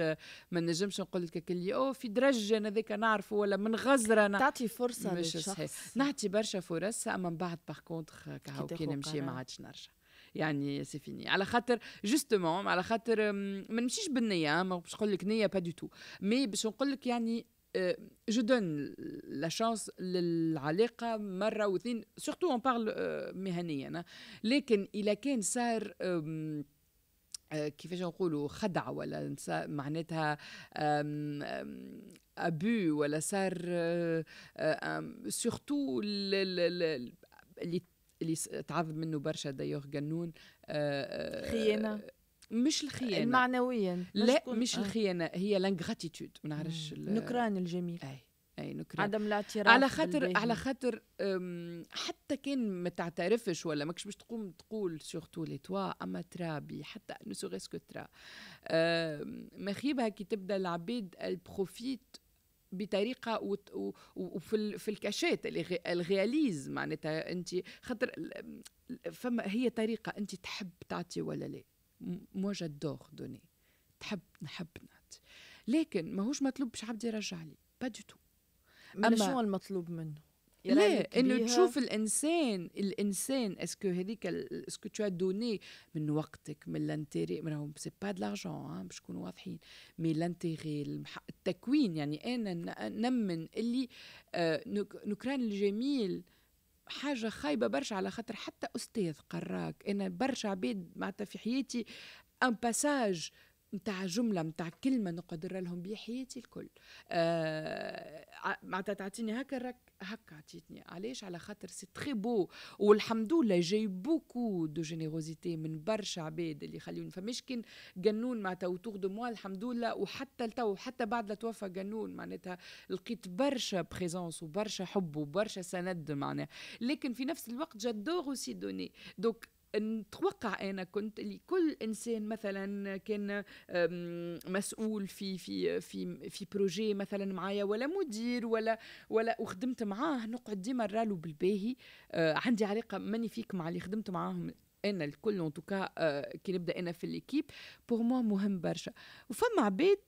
ما نجمش نقول لك اللي او في درج انا ذاك نعرفه ولا من غزره انا تعطي فرصه مش صحيح نعطي برشا فرص اما من بعد باغ كونتخ كهو كي نمشي ما عادش نرجع يعني سي فيني على خاطر جوستومون على خاطر ما نمشيش بالنيه ما باش نقول لك نيه با دي تو مي باش نقول لك يعني جو دون لا شانس للعلاقه مره واثنين سورتو اون بارل مهنيا آه. لكن اذا كان صار آه، كيفاش نقولوا خدع ولا معناتها أبو ولا صار سورتو آه، اللي اللي تعذب منه برشا دايوغ قانون آه، خيانة مش الخيانة معنويا لا مش الخيانة هي لانغراتيتود ما نعرفش نكران الجميل أي. اي نكره عدم الاعتراف على خاطر على خاطر حتى كان ما تعترفش ولا ماكش باش تقوم تقول سورتو لي توا اما ترابي حتى نو سوغيسكو ترا مخيبها كي تبدا العباد البروفيت بطريقه وفي في الكاشات الغياليز معناتها انت خاطر فما هي طريقه انت تحب تعطي ولا لا مو جادور دوني تحب نحب نعطي لكن ماهوش مطلوب باش عبد يرجع لي با دو تو اما شو المطلوب منه ليه انه تشوف الانسان الانسان اسكو هذيك اسكو تو دوني من وقتك من لانتيري راهو سي با د لارجون باش نكونوا واضحين مي لانتيري التكوين يعني انا نمن اللي آه، نكران الجميل حاجة خايبة برشا على خاطر حتى أستاذ قراك أنا برشا عباد معناتها في حياتي ان باساج متاع جمله متاع كلمه نقدر لهم بيه حياتي الكل آه، معناتها تعطيني هكا راك هكا عطيتني علاش على خاطر سي تري بو والحمد لله جاي بوكو دو جينيروزيتي من برشا عباد اللي يخليوني فماش كان قانون معناتها اوتور دو موا الحمد لله وحتى لتو حتى بعد لا توفى قانون معناتها لقيت برشا بريزونس وبرشا حب وبرشا سند معناها لكن في نفس الوقت جادور اوسي دوني دوك نتوقع انا كنت اللي كل انسان مثلا كان مسؤول في في في في بروجي مثلا معايا ولا مدير ولا ولا وخدمت معاه نقعد ديما نرالو بالباهي آه، عندي علاقه ماني فيك مع اللي خدمت معاهم انا الكل ان آه، توكا كي نبدا انا في ليكيب بور موا مهم برشا وفما عباد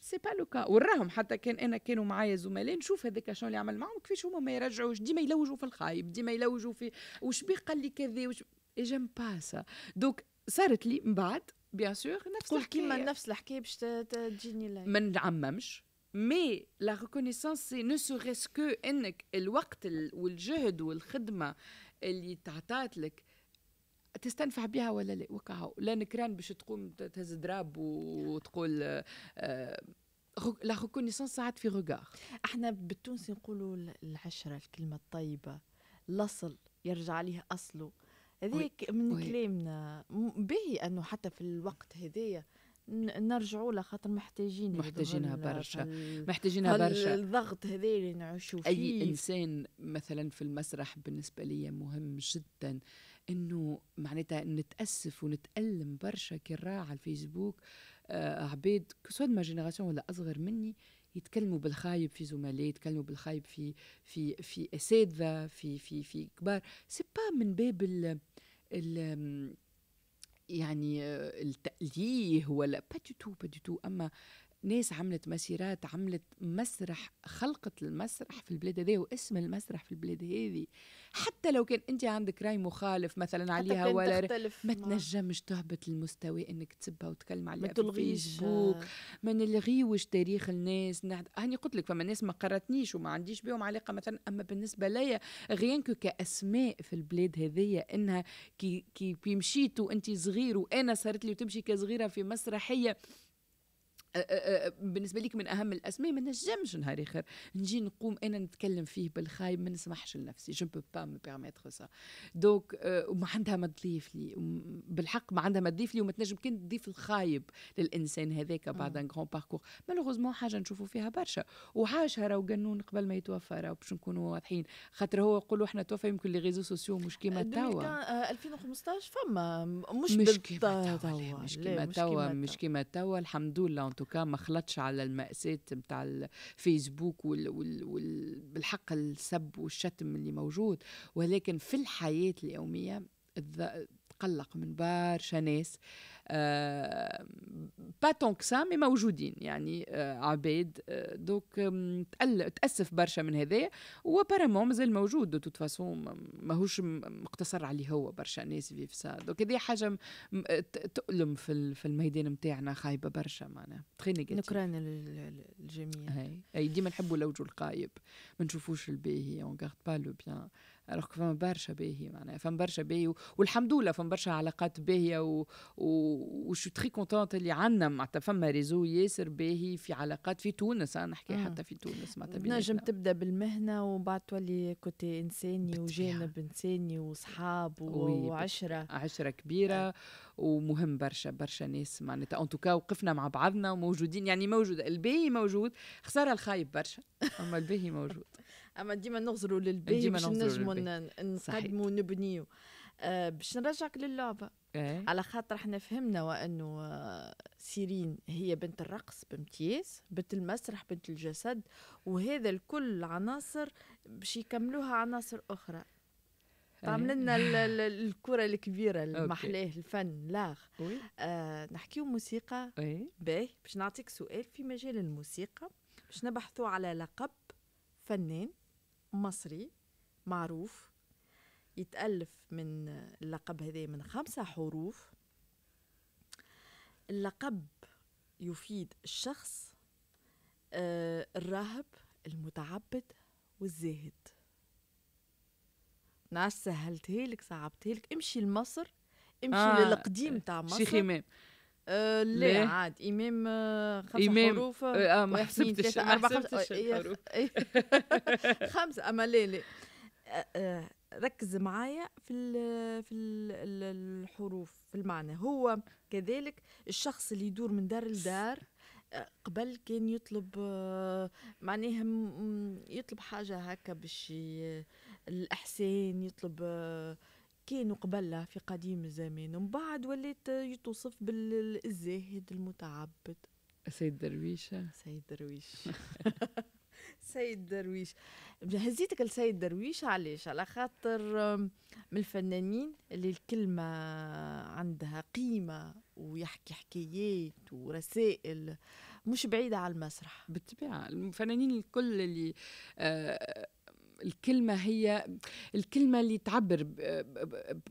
سي با لو كا وراهم حتى كان انا كانوا معايا زملاء نشوف هذاك شنو اللي عمل معاهم كيفاش هما ما يرجعوش ديما يلوجوا في الخايب ديما يلوجوا في وش بيه قال لي كذا وش اي جيم با سا دوك صارت لي من بعد بيان سور نفس الحكايه كيما نفس الحكايه باش تجيني ما نعممش مي لا ريكونيسونس سي نو سوريس كو انك الوقت والجهد والخدمه اللي تعطات لك تستنفع بها ولا لا وكاهو لا نكران باش تقوم تهز دراب وتقول لا ريكونيسونس ساعات في روغار احنا بالتونسي نقولوا العشره الكلمه الطيبه الاصل يرجع ليه اصله هذيك من وي. كلامنا باهي انه حتى في الوقت هذايا نرجعوا لها خاطر محتاجين محتاجينها برشا محتاجينها برشا الضغط هذا اللي نعيشوا فيه اي انسان مثلا في المسرح بالنسبه لي مهم جدا انه معناتها نتاسف ونتالم برشا كي على الفيسبوك آه عباد سواء ما جينيراسيون ولا اصغر مني يتكلموا بالخايب في زملاء يتكلموا بالخايب في في في اساتذه في في في كبار سي با من باب يعني آه، التأليه ولا با دو تو با دو تو اما ناس عملت مسيرات عملت مسرح خلقت المسرح في البلاد هذه واسم المسرح في البلاد هذه حتى لو كان انت عندك راي مخالف مثلا عليها ولا ما تنجمش تهبط المستوى انك تسبها وتكلم عليها ما تلغيش ما نلغيوش تاريخ الناس هاني قلت لك فما ناس ما قرتنيش وما عنديش بهم علاقه مثلا اما بالنسبه ليا غيانك كاسماء في البلاد هذه انها كي كي مشيت وانت صغير وانا صارت لي وتمشي كصغيره في مسرحيه بالنسبه ليك من اهم الاسماء ما نجمش نهار اخر نجي نقوم انا نتكلم فيه بالخايب ما نسمحش لنفسي جو بو با مي بيرميتر سا دونك وما عندها ما تضيف لي بالحق ما عندها ما تضيف لي وما تنجم كان تضيف الخايب للانسان هذاك بعد ان غران باركور مالوغوزمون حاجه نشوفوا فيها برشا وعاشها راهو قانون قبل ما يتوفى راهو باش نكونوا واضحين خاطر هو يقولوا احنا توفى يمكن لي ريزو سوسيو مش كيما أه، توا 2015 أه، فما مش, مش كيما توا مش كيما توا مش كيما توا الحمد لله توكا ما خلطش على المأساة متاع الفيسبوك وال وال وال بالحق السب والشتم اللي موجود ولكن في الحياة اليومية قلق من برشا ناس با تونك سا مي موجودين يعني آه عباد دوك آه، تاسف برشا من هذايا وابارامون مازال موجود دو توت فاسون ماهوش مقتصر عليه هو برشا ناس في سا دوك هذه حاجه تؤلم في, في الميدان نتاعنا خايبه برشا معناها تخي نيجاتيف نكران الجميع اي ديما نحبوا لوجو القايب ما نشوفوش الباهي اون غارد با لو بيان الوغ فما برشا باهي معناها فما برشا باهي والحمد لله فما برشا علاقات باهيه و, و... شو تري كونتونت اللي عندنا معناتها فما ريزو ياسر باهي في علاقات في تونس انا نحكي آه. حتى في تونس معناتها نجم تبدا بالمهنه وبعد تولي كوتي انساني وجانب انساني وصحاب وعشره عشره كبيره آه. ومهم برشا برشا ناس معناتها ان توكا وقفنا مع بعضنا وموجودين يعني موجود الباهي موجود خساره الخايب برشا اما الباهي موجود اما ديما نغزروا للبي باش نجموا نقدموا نبنيو آه باش نرجعك للعبه إيه؟ على خاطر احنا فهمنا وانه آه، سيرين هي بنت الرقص بامتياز بنت المسرح بنت الجسد وهذا الكل عناصر باش يكملوها عناصر اخرى تعمل إيه. لنا الكرة الكبيرة المحلاه الفن لاغ آه نحكيو موسيقى إيه. باهي باش نعطيك سؤال في مجال الموسيقى باش نبحثوا على لقب فنان مصري معروف يتألف من اللقب هذا من خمسة حروف اللقب يفيد الشخص آه، الراهب المتعبد والزاهد نعرف سهلتهالك صعبتهالك امشي لمصر امشي آه للقديم تاع مصر شيخ امام آه، لا عاد امام آه، خمسة إمام. حروف آه, آه، ما حسبتش ما حسبتش خمسة اما لا لا ركز معايا في الـ في الـ الحروف في المعنى هو كذلك الشخص اللي يدور من دار لدار قبل كان يطلب معناها يطلب حاجة هكا باش الإحسان يطلب كانوا قبلها في قديم الزمان ومن بعد ولات يتوصف بالزاهد المتعبد سيد درويش سيد درويش سيد درويش هزيتك لسيد درويش علاش على خاطر من الفنانين اللي الكلمة عندها قيمة ويحكي حكايات ورسائل مش بعيدة على المسرح بالطبيعة الفنانين الكل اللي آه الكلمة هي الكلمة اللي تعبر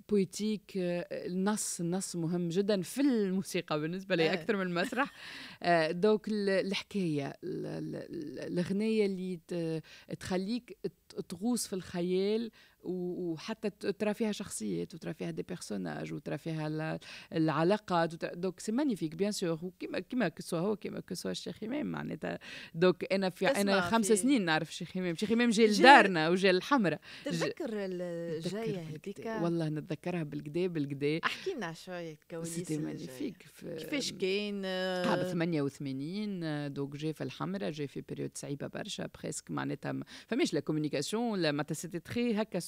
بويتيك آه، النص النص مهم جدا في الموسيقى بالنسبة لي آه. أكثر من المسرح آه، دوك الحكاية الغنية اللي تخليك تغوص في الخيال وحتى ترى فيها شخصيات وترى فيها دي بيرسوناج وترى فيها العلاقات دوك سي مانيفيك بيان سور وكيما كيما كسوا هو كيما كسوا الشيخ امام معناتها دوك انا في انا خمس سنين نعرف الشيخ امام الشيخ امام جاي لدارنا وجا الحمراء تتذكر الجايه هذيك والله نتذكرها بالكدا بالكدا احكي لنا شويه كواليس سيتي مانيفيك كيفاش كان قعد 88 دوك جا في الحمراء جا في بيريود صعيبه برشا بريسك معناتها فماش لا كومونيكاسيون لا معناتها سيتي تخي هكا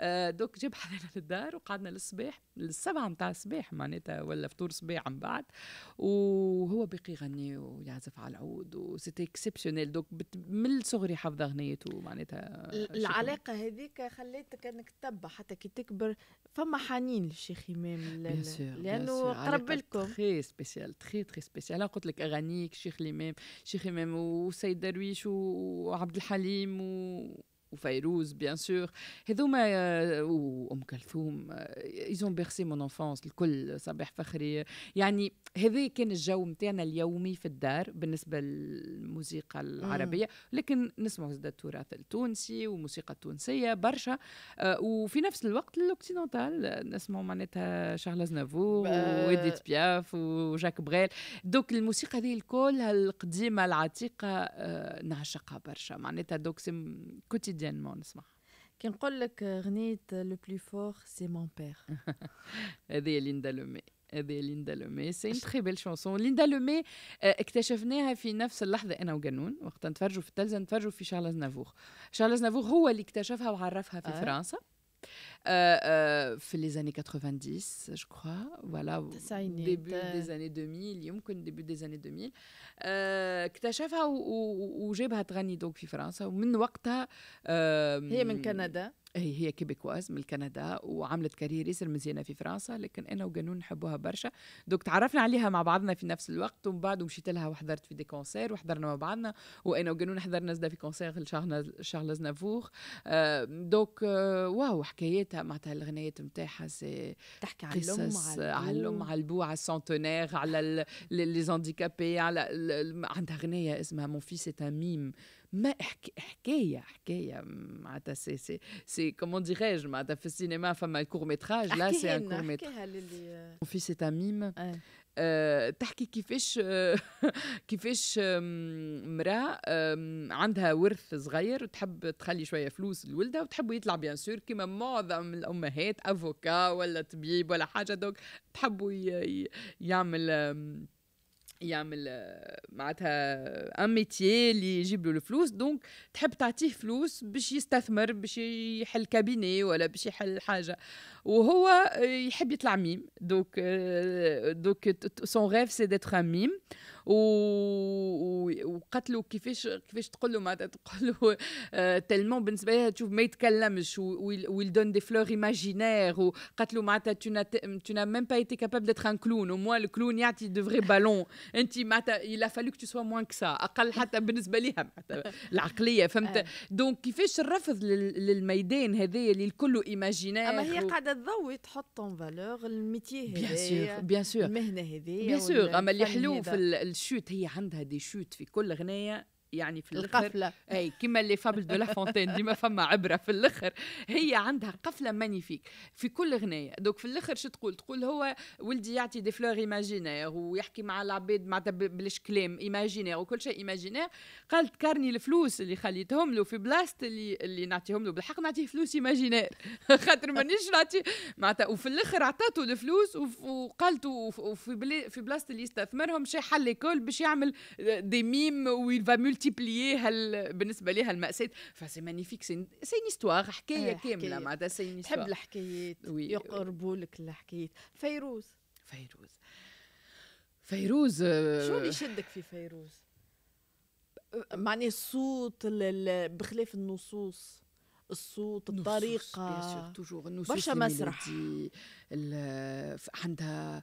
آه، دوك جاب حالنا للدار وقعدنا للصباح للسبعة متاع الصباح معناتها ولا فطور صباح من بعد وهو باقي يغني ويعزف على العود وسيتي اكسبسيونيل دوك من صغري حافظه غنيته معناتها العلاقه هذيك خليتك انك تتبع حتى كي تكبر فما حنين للشيخ امام لانه قرب لكم تخي سبيسيال تخي تخي سبيسيال انا قلت لك اغانيك شيخ الامام شيخ الامام وسيد درويش وعبد الحليم و وفيروز بيان سور هذوما وام كلثوم ايزون بيرسي مون انفونس الكل صباح فخري يعني هذا كان الجو نتاعنا اليومي في الدار بالنسبه للموسيقى العربيه لكن نسمعوا زاد التراث التونسي والموسيقى التونسيه برشا وفي نفس الوقت الاوكسيدونتال نسمعوا معناتها شارل ازنافور واديت بياف وجاك بريل دوك الموسيقى هذه الكل القديمه العتيقه نعشقها برشا معناتها دوك كوتيديان جدا ما نسمع كي نقول لك غنية لو بلو فور سي مون بير هذه ليندا لومي هذه ليندا لومي سي اون تخي بيل شونسون ليندا لومي اكتشفناها في نفس اللحظه انا وجنون وقت نتفرجوا في التلفزه نتفرجوا في شارل ازنافور شارل ازنافور هو اللي اكتشفها وعرفها في آه. فرنسا Euh, euh, fait les années 90, je crois, voilà, début des années 2000, يمكن début des années 2000, اكتشفها وجابها تغني دوك في فرنسا ومن elle est de Canada هي هي كيبيكواز من كندا وعملت كارير ياسر مزيانه في فرنسا لكن انا وجنون نحبوها برشا دوك تعرفنا عليها مع بعضنا في نفس الوقت ومن بعد مشيت لها وحضرت في دي كونسير وحضرنا مع بعضنا وانا وجنون حضرنا زاد في كونسير شارل نافور آه، دوك آه، واو حكايتها معناتها الغنيات نتاعها سي تحكي على الام على الام على البو على السونتونير على لي زانديكابي على عندها غنيه اسمها مون فيس ميم ما حكي حكايه حكايه معناتها سي سي سي كومون ديغيج معناتها في السينما فما كور ميتراج لا سي ان كور ميتراج في سي تميم أه تحكي كيفاش كيفاش امراه عندها ورث صغير وتحب تخلي شويه فلوس لولدها وتحب يطلع بيان سور كيما معظم الامهات افوكا ولا طبيب ولا حاجه دوك تحبوا يعمل يعمل معناتها ان ميتيي اللي يجيب له الفلوس دونك تحب تعطيه فلوس باش يستثمر باش يحل كابيني ولا باش يحل حاجه وهو آه، يحب يطلع ميم دونك دونك سون غيف سي ديتر ميم و... وقتلوا كيفاش كيفاش تقول له معناتها تقول له تلمون بالنسبه لها تشوف ما يتكلمش ويل دون دي فلور ايماجينير وقتلوا معناتها tu n'as même pas été capable d'être un clown au moins le clown يعطي دو فري بالون انت معناتها il a fallu que tu sois moins que ça اقل حتى بالنسبه لها معناتها العقليه فهمت دونك آه. كيفاش الرفض للميدان هذايا اللي الكل ايماجينير اما هي قاعده تضوي تحط اون فالور الميتيه هذايا بيان سور بيان سور المهنه هذه بيان سور اما اللي حلو في الشوت هي عندها دي شوت في كل غناية يعني في الاخر القفله اي كما لي فابل دو لا فونتين ديما فما عبره في الاخر هي عندها قفله مانيفيك في كل غنايه دوك في الاخر شو تقول تقول هو ولدي يعطي دي فلور ايماجينير ويحكي مع العباد معناتها بلاش كلام ايماجينير وكل شيء ايماجينير قالت كارني الفلوس اللي خليتهم له في بلاست اللي اللي نعطيهم له بالحق نعطيه فلوس ايماجينير خاطر مانيش نعطي معناتها وفي الاخر عطاته الفلوس وقالت وفي بلاست اللي يستثمرهم شي حل الكل باش يعمل آه، دي ميم ويل ملتيبليي هال بالنسبه لي هالمأساة فسي مانيفيك سي سي حكايه آه، كامله معناتها سي نيستواغ تحب الحكايات يقربوا لك الحكايات فيروز فيروز فيروز آه، شو اللي شدك في فيروز؟ آه، معناه الصوت بخلاف النصوص الصوت الطريقه توجور النصوص برشا مسرح عندها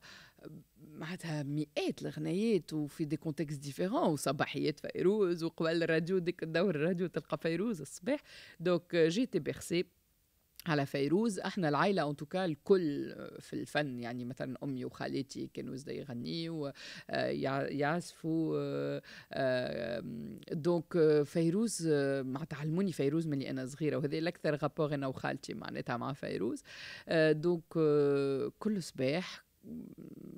معناتها مئات الغنايات وفي دي كونتكست ديفيرون وصباحيات فيروز وقبل الراديو ديك الدور الراديو تلقى فيروز الصباح دونك جيتي بيرسي على فيروز احنا العائله اون توكا الكل في الفن يعني مثلا امي وخالتي كانوا زاد يغنيوا آه، يعزفوا دونك آه، euh، فيروز آه، مع تعلموني فيروز ملي انا صغيره وهذا الاكثر غابور انا وخالتي معناتها مع فيروز دونك كل صباح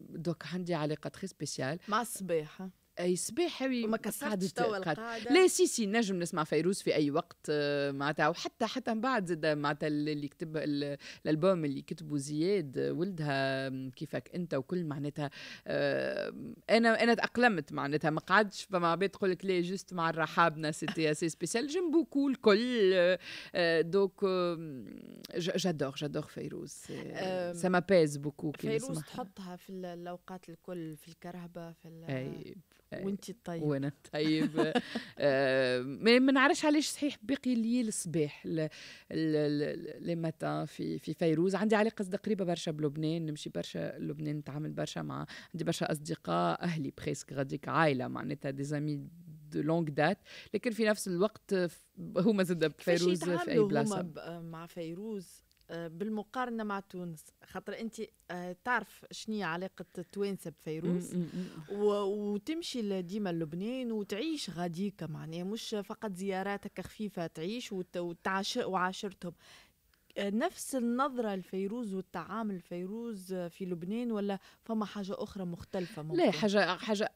دوك عندي علاقه تري سبيسيال مع الصباح اي صباحي وما كسرتش توا القاعده لا سي سي نجم نسمع فيروز في اي وقت آه، معناتها وحتى حتى من بعد زاد معناتها اللي كتب الالبوم اللي كتبه زياد ولدها كيفك انت وكل معناتها آه، انا انا تاقلمت معناتها ما قعدتش فما عباد تقول لك لا جست مع الرحابنا سيتي اسي سبيسيال جيم بوكو الكل دوك جادور آه، جادور فيروز سا بيز بوكو كي فيروز تحطها في الاوقات الكل في الكرهبه في اي أيوة. وانت الطيب وانا الطيب آه، ما نعرفش علاش صحيح باقي لي الصباح لي ماتان في في فيروز عندي علاقه قريبه برشا بلبنان نمشي برشا لبنان نتعامل برشا مع عندي برشا اصدقاء اهلي بريسك غاديك عائله معناتها دي زامي دو لونغ دات لكن في نفس الوقت هما زاد فيروز في اي بلاصه مع فيروز آه، بالمقارنه مع تونس خاطر انت آه، تعرف شنية علاقه التوانسه بفيروز وتمشي ديما لبنان وتعيش غاديك معناها مش فقط زياراتك خفيفه تعيش وعاشرتهم آه، نفس النظرة لفيروز والتعامل فيروز في لبنان ولا فما حاجة أخرى مختلفة ممكن؟ لا حاجة حاجة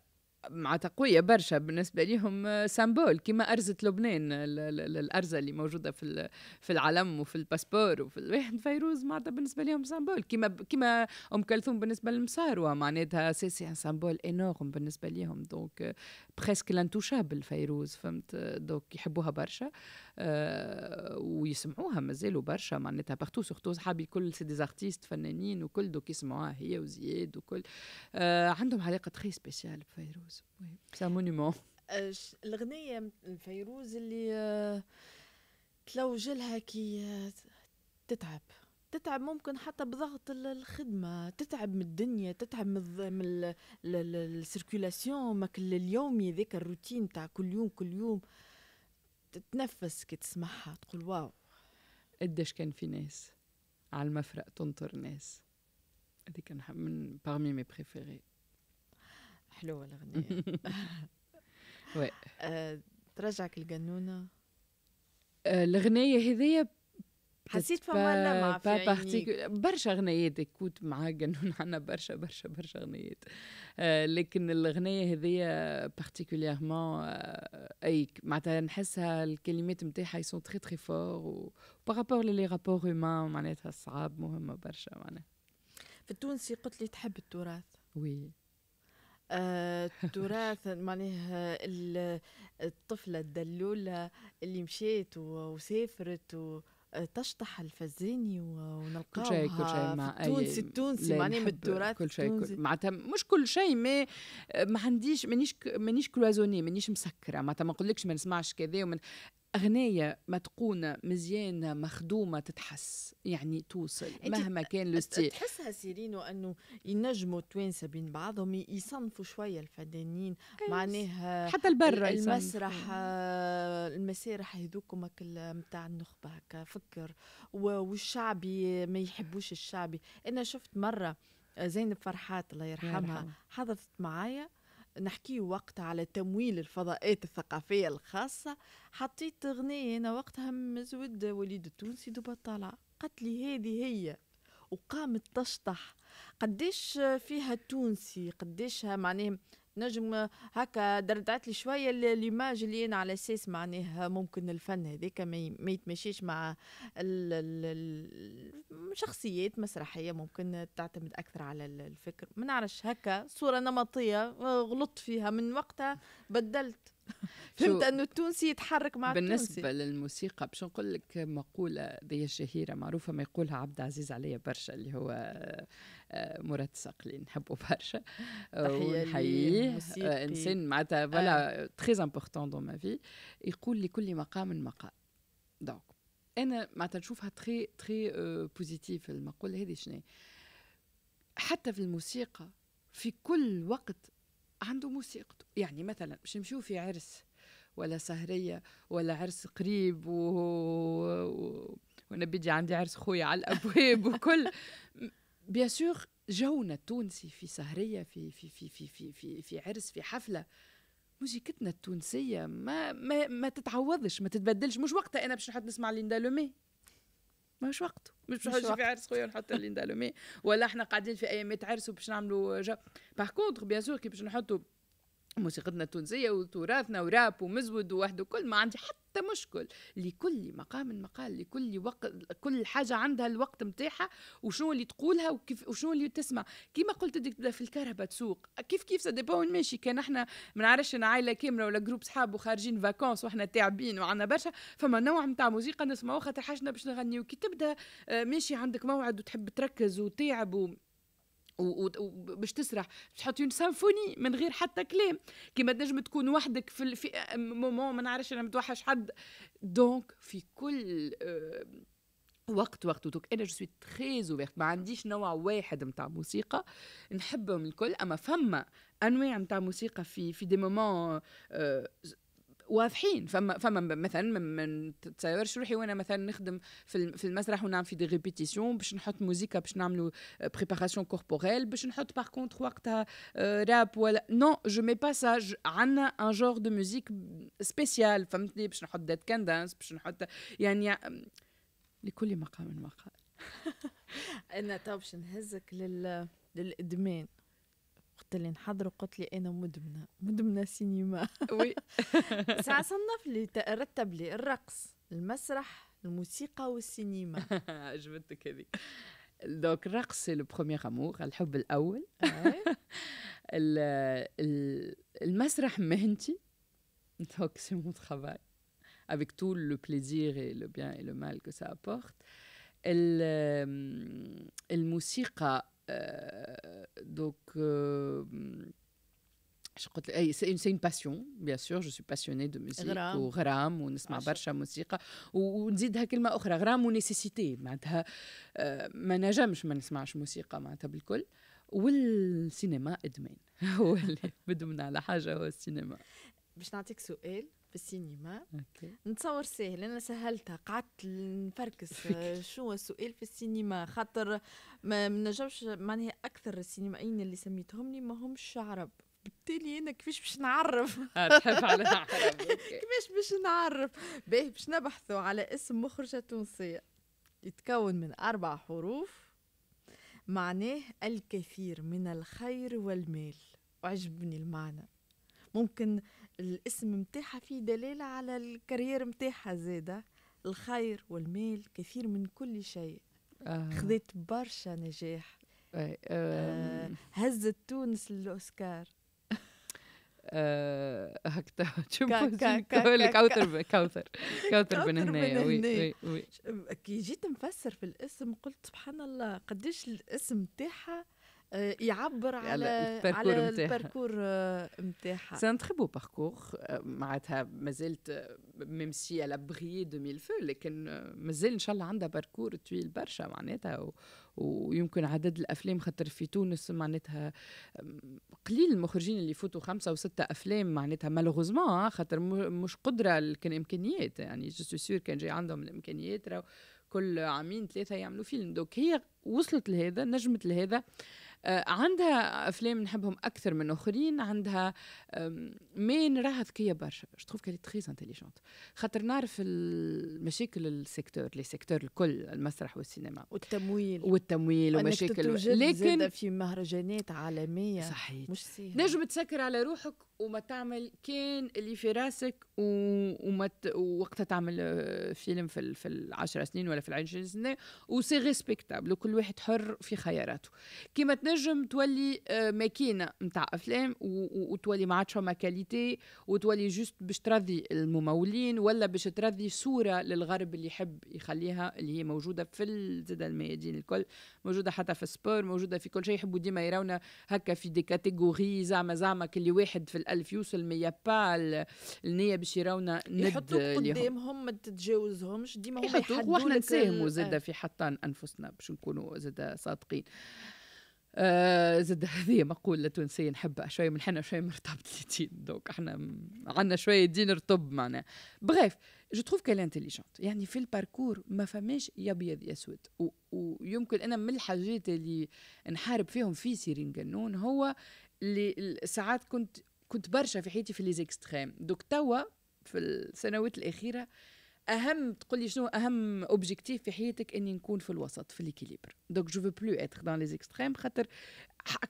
مع تقويه برشا بالنسبه لهم آه، سامبول كما ارزه لبنان الارزه اللي موجوده في في العلم وفي الباسبور وفي الواحد فيروز معناتها بالنسبه لهم سامبول كما كما ام كلثوم بالنسبه للمساروه معناتها سي سي ان سامبول انورم بالنسبه لهم دونك بريسك لانتوشابل فيروز فهمت دونك آه، يحبوها برشا آه آه، ويسمعوها مازالوا برشا معناتها بارتو سورتو صحابي كل سي ديزارتيست فنانين وكل دوك يسمعوها هي وزياد وكل آه، عندهم علاقه تخي سبيسيال بفيروز سا مونيمون الغنية الفيروز اللي آه، تلوج لها كي تتعب تتعب ممكن حتى بضغط الخدمة تتعب من الدنيا تتعب من السيركولاسيون ماك اليومي ذاك الروتين تاع كل يوم كل يوم تتنفس كي تسمعها تقول واو قديش كان في ناس على المفرق تنطر ناس هذيك من باغمي مي بريفيري حلوه الاغنيه وي آه، ترجعك القنونه آه، الاغنيه هذيا حسيت فما لمعة في عينيك برشا غنيات كنت معاك انه عنا برشا برشا برشا غنيات آه، لكن الغنية هذيا بارتيكوليرمون آه، اي معناتها نحسها الكلمات نتاعها يسون تخي تخي فور و بارابور لي رابور هومان معناتها الصعاب مهمة برشا معناها في التونسي قلت لي تحب التراث وي آه، التراث معناها الطفله الدلوله اللي مشيت وسافرت و... تشطح الفزاني ونلقاها كل شيء كل شيء مع تونسي التونسي معناها من التراث كل شيء معناتها مش كل شيء ما ما عنديش مانيش مانيش كلوازوني مانيش مسكره معناتها ما نقولكش ما نسمعش كذا ومن أغنية متقونة مزيانة مخدومة تتحس يعني توصل مهما كان لو تحسها سيرينو أنه ينجموا التوانسة بين بعضهم يصنفوا شوية الفنانين إيه، معناها حتى البرة المسرح آه، المسارح هذوكم متاع النخبة هكا فكر والشعبي ما يحبوش الشعبي أنا شفت مرة آه، زينب فرحات الله يرحمها حضرت معايا نحكي وقت على تمويل الفضاءات الثقافية الخاصة حطيت أغنية أنا وقتها مزود وليد التونسي دو بطالة قالت لي هذه هي وقامت تشطح قديش فيها تونسي قديش معناه نجم هكا دردعت لي شويه ليماج اللي انا على اساس معناها ممكن الفن هذاك ما يتمشيش مع الشخصيات مسرحيه ممكن تعتمد اكثر على الفكر ما نعرفش هكا صوره نمطيه آه، غلطت فيها من وقتها بدلت فهمت انه التونسي يتحرك مع بالنسبه التونسي. للموسيقى باش نقول لك مقوله ذي شهيره معروفه ما يقولها عبد عزيز عليا برشا اللي هو آه، مراد السقلي نحبه برشا ونحييه آه، انسان معناتها فوالا تري امبورتون دون ما في يقول لكل مقام مقال دونك انا معناتها نشوفها تري تري بوزيتيف المقوله هذه شنو حتى في الموسيقى في كل وقت عنده موسيقته يعني مثلا مش نمشيو في عرس ولا سهرية ولا عرس قريب و... و... وانا بيجي عندي عرس خويا على الابواب وكل بيان سور جونا التونسي في سهرية في في في في في في, في عرس في حفلة موسيقتنا التونسية ما ما ما تتعوضش ما تتبدلش مش وقتها انا باش نحط نسمع ليندا لومي ماهوش وقته مش باش في عرس خويا نحط اللي مي ولا احنا قاعدين في ايامات عرس وباش نعملوا جو باغ كونتخ بيان سور كي باش نحطوا موسيقتنا التونسيه وتراثنا وراب ومزود وحده كل ما عندي حتى حتى مشكل لكل مقام مقال لكل وقت كل حاجه عندها الوقت نتاعها وشنو اللي تقولها وكيف وشنو اللي تسمع كيما قلت في الكهرباء تسوق كيف كيف سديبون ماشي كان احنا ما نعرفش انا عائله كامله ولا جروب صحاب وخارجين فاكونس واحنا تعبين وعندنا برشا فما نوع نتاع موسيقى نسمعوها خاطر حاجنا باش نغنيو كي تبدا آه، ماشي عندك موعد وتحب تركز وتعب و... وباش تسرح تحط اون سامفوني من غير حتى كلام كيما تنجم تكون وحدك في, في مومون ما نعرفش انا متوحش حد دونك في كل آه، وقت وقت دونك انا جو سوي تري اوفيرت ما عنديش نوع واحد نتاع موسيقى نحبهم الكل اما فما انواع نتاع موسيقى في في دي مومون واضحين فما فما مثلا ما تتصورش روحي وانا مثلا نخدم في في المسرح ونعمل في دي ريبيتيسيون باش نحط موزيكا باش نعملوا بريباراسيون كوربوريل باش نحط باغ كونتر وقتها راب ولا نو جو مي با سا عندنا ان جور دو موزيك سبيسيال فهمتني باش نحط ديت كان دانس باش نحط يعني آه، لكل مقام مقال انا تو باش نهزك لل للادمان وقت اللي نحضر قلت لي انا مدمنه مدمنه سينما وي ساعه صنف لي رتب لي الرقص المسرح الموسيقى والسينما عجبتك هذه دونك الرقص سي لو بروميير امور الحب الاول المسرح مهنتي دونك سي مون ترافاي avec tout le plaisir et le bien et le mal que ça apporte الموسيقى donc, c'est une, passion bien sûr je suis passionnée de musique ou On برشا موسيقى ونزيدها كلمة أخرى غرام m'a معناتها ما نجمش ما نسمعش موسيقى معناتها بالكل والسينما إدمان هو اللي بدمنا على Je هو السينما باش نعطيك سؤال بالسينما أوكي. نتصور ساهل انا سهلتها قعدت نفركس شنو السؤال في السينما خاطر ما نجمش معناها اكثر السينمائيين اللي سميتهم لي ما همش عرب بالتالي انا كيفاش باش نعرف آه، تحب على كيفاش باش نعرف باهي باش نبحثوا على اسم مخرجه تونسيه يتكون من اربع حروف معناه الكثير من الخير والمال وعجبني المعنى ممكن الاسم متاعها فيه دلالة على الكارير متاعها زادة الخير والمال كثير من كل شيء آه. خذت برشا نجاح آه،, آه. آه. هزت تونس للأوسكار آه، هكذا كوثر كوثر كوثر بن هنا وي وي كي جيت نفسر في الاسم قلت سبحان الله قديش الاسم تاعها آه، يعبر على الباركور على الباركور نتاعها سي ان تري بو باركور معناتها مازالت ميم سي على بغي دو ميل فو لكن آه، مازال ان شاء الله عندها باركور طويل برشا معناتها ويمكن عدد الافلام خاطر في تونس معناتها قليل المخرجين اللي يفوتوا خمسه وسته افلام معناتها مالوغوزمون آه، خاطر مش قدره كان امكانيات يعني جو سور كان جاي عندهم الامكانيات كل عامين ثلاثه يعملوا فيلم دوك هي وصلت لهذا نجمت لهذا آه، عندها افلام نحبهم اكثر من اخرين عندها مين راها ذكيه برشا جو تروف كالي تري انتيليجونت خاطر نعرف المشاكل السيكتور لي سيكتور الكل المسرح والسينما والتمويل والتمويل ومشاكل لكن في مهرجانات عالميه صحيح مش سهل نجم تسكر على روحك وما تعمل كان اللي في راسك و... وما ت... وقتها تعمل آه، فيلم في ال... في العشر سنين ولا في ال20 سنه وسي ريسبكتابل وكل واحد حر في خياراته كيما تنجم تولي آه، ماكينه نتاع افلام و... وتولي ما عادش فما كاليتي وتولي جوست باش ترضي الممولين ولا باش ترضي صوره للغرب اللي يحب يخليها اللي هي موجوده في زاد الميادين الكل موجوده حتى في السبور موجوده في كل شيء يحبوا ديما يرونا هكا في دي كاتيجوري زعما زعما كل واحد في ألف يوصل ما يبا النية باش يراونا ند يحطوك قدامهم ما تتجاوزهمش ديما هما يحطوك واحنا نساهموا آه. زادة في حطان أنفسنا باش نكونوا زادة صادقين آه زد هذه مقولة تونسية نحبها شوية من حنا شوية مرتبطين دوك احنا عندنا شوية دين رطب معنا بغيف جو تروف كالي انتيليجونت يعني في الباركور ما فماش يا ابيض يا اسود ويمكن انا من الحاجات اللي نحارب فيهم في سيرين قنون هو اللي ساعات كنت كنت برشا في حياتي في لي زيكستريم دوك توا في السنوات الاخيره اهم تقولي شنو اهم اوبجيكتيف في حياتك اني نكون في الوسط في ليكيليبر دونك جو فو بلو اتر دان لي زيكستريم خاطر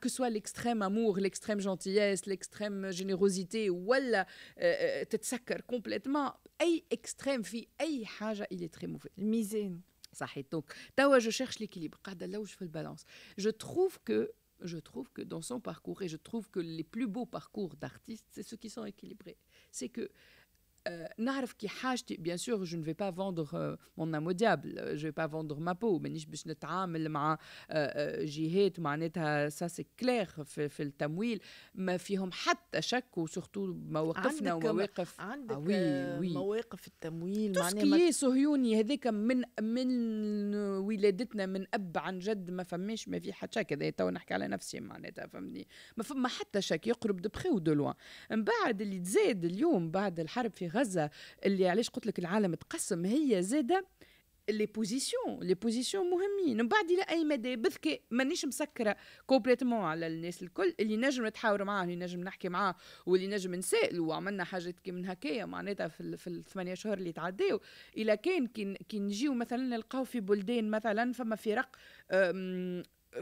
كو سوا ليكستريم امور ليكستريم جونتييس ليكستريم جينيروزيتي ولا آه، آه، تتسكر كومبليتمون اي اكستريم في اي حاجه الي تري موفي الميزان صحيت دونك توا جو شيرش ليكيليبر قاعده نلوج في البالانس جو تروف كو je trouve que dans son parcours, et je trouve que les plus beaux parcours d'artistes, c'est ceux qui sont équilibrés. C'est que نعرف كي حاجتي بيان سور جو نفي با فوندر مون امو ديابل جو با فوندر ما بو مانيش باش نتعامل مع جهات معناتها سا سي كلير في, في التمويل ما فيهم حتى شك وسورتو مواقفنا ومواقف عندك آه وي وي مواقف التمويل معناها صهيوني هذاك من من ولادتنا من اب عن جد ما فماش ما في حتى شك هذا تو نحكي على نفسي معناتها فهمني ما فما حتى شك يقرب دبخي لوان من بعد اللي تزاد اليوم بعد الحرب في غزه اللي علاش قلت لك العالم تقسم هي زاده لي بوزيسيون لي بوزيسيون مهمين من بعد الى اي مدى بذكاء مانيش مسكره كومبليتمون على الناس الكل اللي نجم نتحاور معاه اللي نجم نحكي معاه واللي نجم نسائلو وعملنا حاجات كي من هكايا معناتها في, في الثمانيه شهور اللي تعداو الى كان كي نجيو مثلا نلقاو في بلدان مثلا فما فرق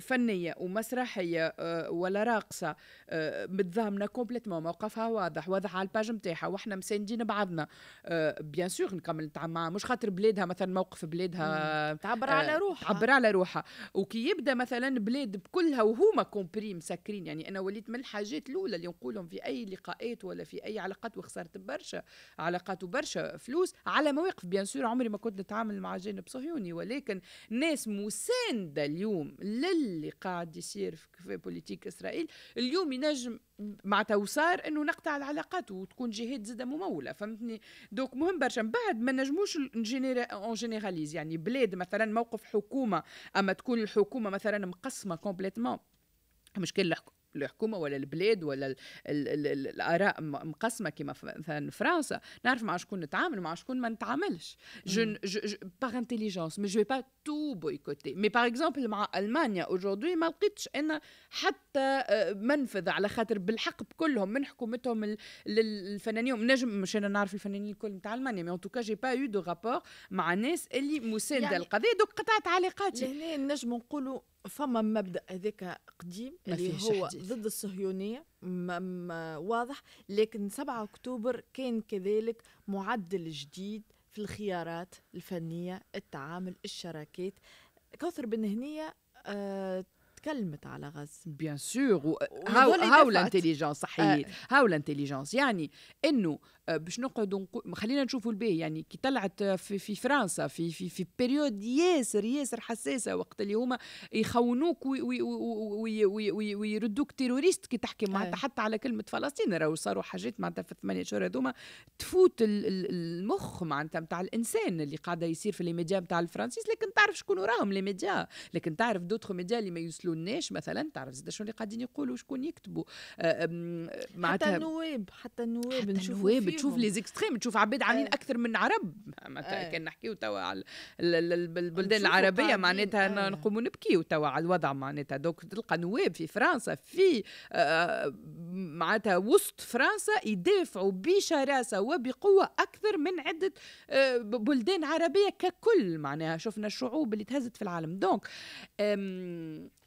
فنية ومسرحية آه، ولا راقصة آه، متضامنة كومبليتمون موقفها واضح واضح على الباج نتاعها واحنا مساندين بعضنا آه، بيان سور نكمل نتعامل معاها مش خاطر بلادها مثلا موقف بلادها تعبر على روحها تعبر على روحها وكي يبدا مثلا بلاد بكلها وهما كومبري مسكرين يعني انا وليت من الحاجات الاولى اللي نقولهم في اي لقاءات ولا في اي علاقات وخسرت برشا علاقات وبرشا فلوس على مواقف بيان سور عمري ما كنت نتعامل مع جانب صهيوني ولكن ناس مسانده اليوم لل اللي قاعد يصير في بوليتيك اسرائيل اليوم ينجم مع وصار انه نقطع العلاقات وتكون جهات زاده مموله فهمتني دوك مهم برشا بعد ما نجموش اون جينيراليز يعني بلاد مثلا موقف حكومه اما تكون الحكومه مثلا مقسمه كومبليتمون مشكل الحكومه ولا البلاد ولا الـ الـ الـ الاراء مقسمه كما مثلا فرنسا نعرف مع شكون نتعامل مع شكون ما نتعاملش باغ انتيليجونس مي جو با تو بويكوتي مي باغ اكزومبل مع المانيا اجوردي ما لقيتش انا حتى آه، منفذ على خاطر بالحق بكلهم من حكومتهم للفنانين نجم مش انا نعرف الفنانين الكل نتاع المانيا مي ان توكا جي با يو دو رابور مع ناس اللي مسانده يعني القضيه دوك قطعت علاقاتي لهنا نجم نقولوا فما مبدا هذاك قديم اللي هو حديث. ضد الصهيونيه واضح لكن 7 اكتوبر كان كذلك معدل جديد في الخيارات الفنيه التعامل الشراكات كوثر بن هنيه آه تكلمت على غزه بيان سور هاو هاو صحيح آه. هاو الانتليجنس يعني انه باش نقعدوا خلينا نشوفوا الباهي يعني كي طلعت في, في فرنسا في في في بيريود ياسر ياسر حساسه وقت اللي هما يخونوك ويردوك تيروريست كي تحكي إيه. معناتها حتى على كلمه فلسطين راهو صاروا حاجات معناتها في الثمانيه شهور هذوما تفوت المخ معناتها نتاع الانسان اللي قاعده يصير في لي ميديا نتاع الفرنسيس لكن تعرف شكون وراهم لي ميديا لكن تعرف دوتخ ميديا اللي ما يوصلوناش مثلا تعرف زاد شنو اللي قاعدين يقولوا شكون يكتبوا آه، معناتها حتى النواب حتى النواب نشوفوا النواب تشوف لي زيكستريم تشوف عباد عاملين إيه. اكثر من عرب آه، كان إيه. نحكيو توا على البلدان العربيه معناتها إيه. نقوم نبكيو توا على الوضع معناتها دوك تلقى نواب في فرنسا في آه، آه، معناتها وسط فرنسا يدافعوا بشراسه وبقوه اكثر من عده بلدان عربيه ككل معناها شفنا الشعوب اللي تهزت في العالم دونك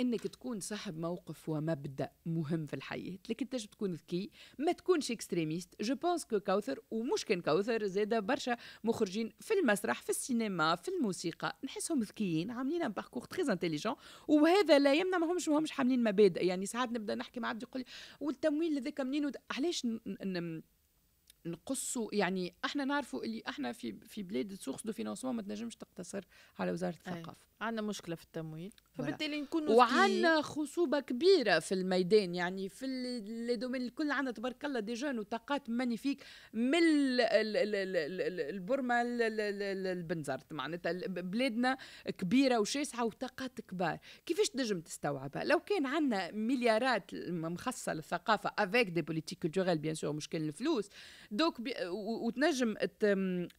انك تكون صاحب موقف ومبدا مهم في الحياه لكن تجب تكون ذكي ما تكونش اكستريميست جو بونس كو كوثر ومش كان كوثر زاده برشا مخرجين في المسرح في السينما في الموسيقى نحسهم ذكيين عاملين باركور تري انتيليجون وهذا لا يمنع ما ما ماهمش حاملين مبادئ يعني ساعات نبدا نحكي مع عبد يقول والتمويل هذاك منين علاش نقصوا يعني احنا نعرفوا اللي احنا في في بلاد سورس دو فينانسمون ما تنجمش تقتصر على وزاره الثقافه عندنا مشكله في التمويل فبالتالي نكونوا وعندنا خصوبه كبيره في الميدان يعني في لي دومين الكل عندنا تبارك الله دي جون وطاقات مانيفيك من البرمه البنزرت معناتها بلادنا كبيره وشاسعه وطاقات كبار كيفاش تنجم تستوعبها لو كان عندنا مليارات مخصصه للثقافه افيك دي بوليتيك كولتوريل بيان سور مشكل الفلوس دوك وتنجم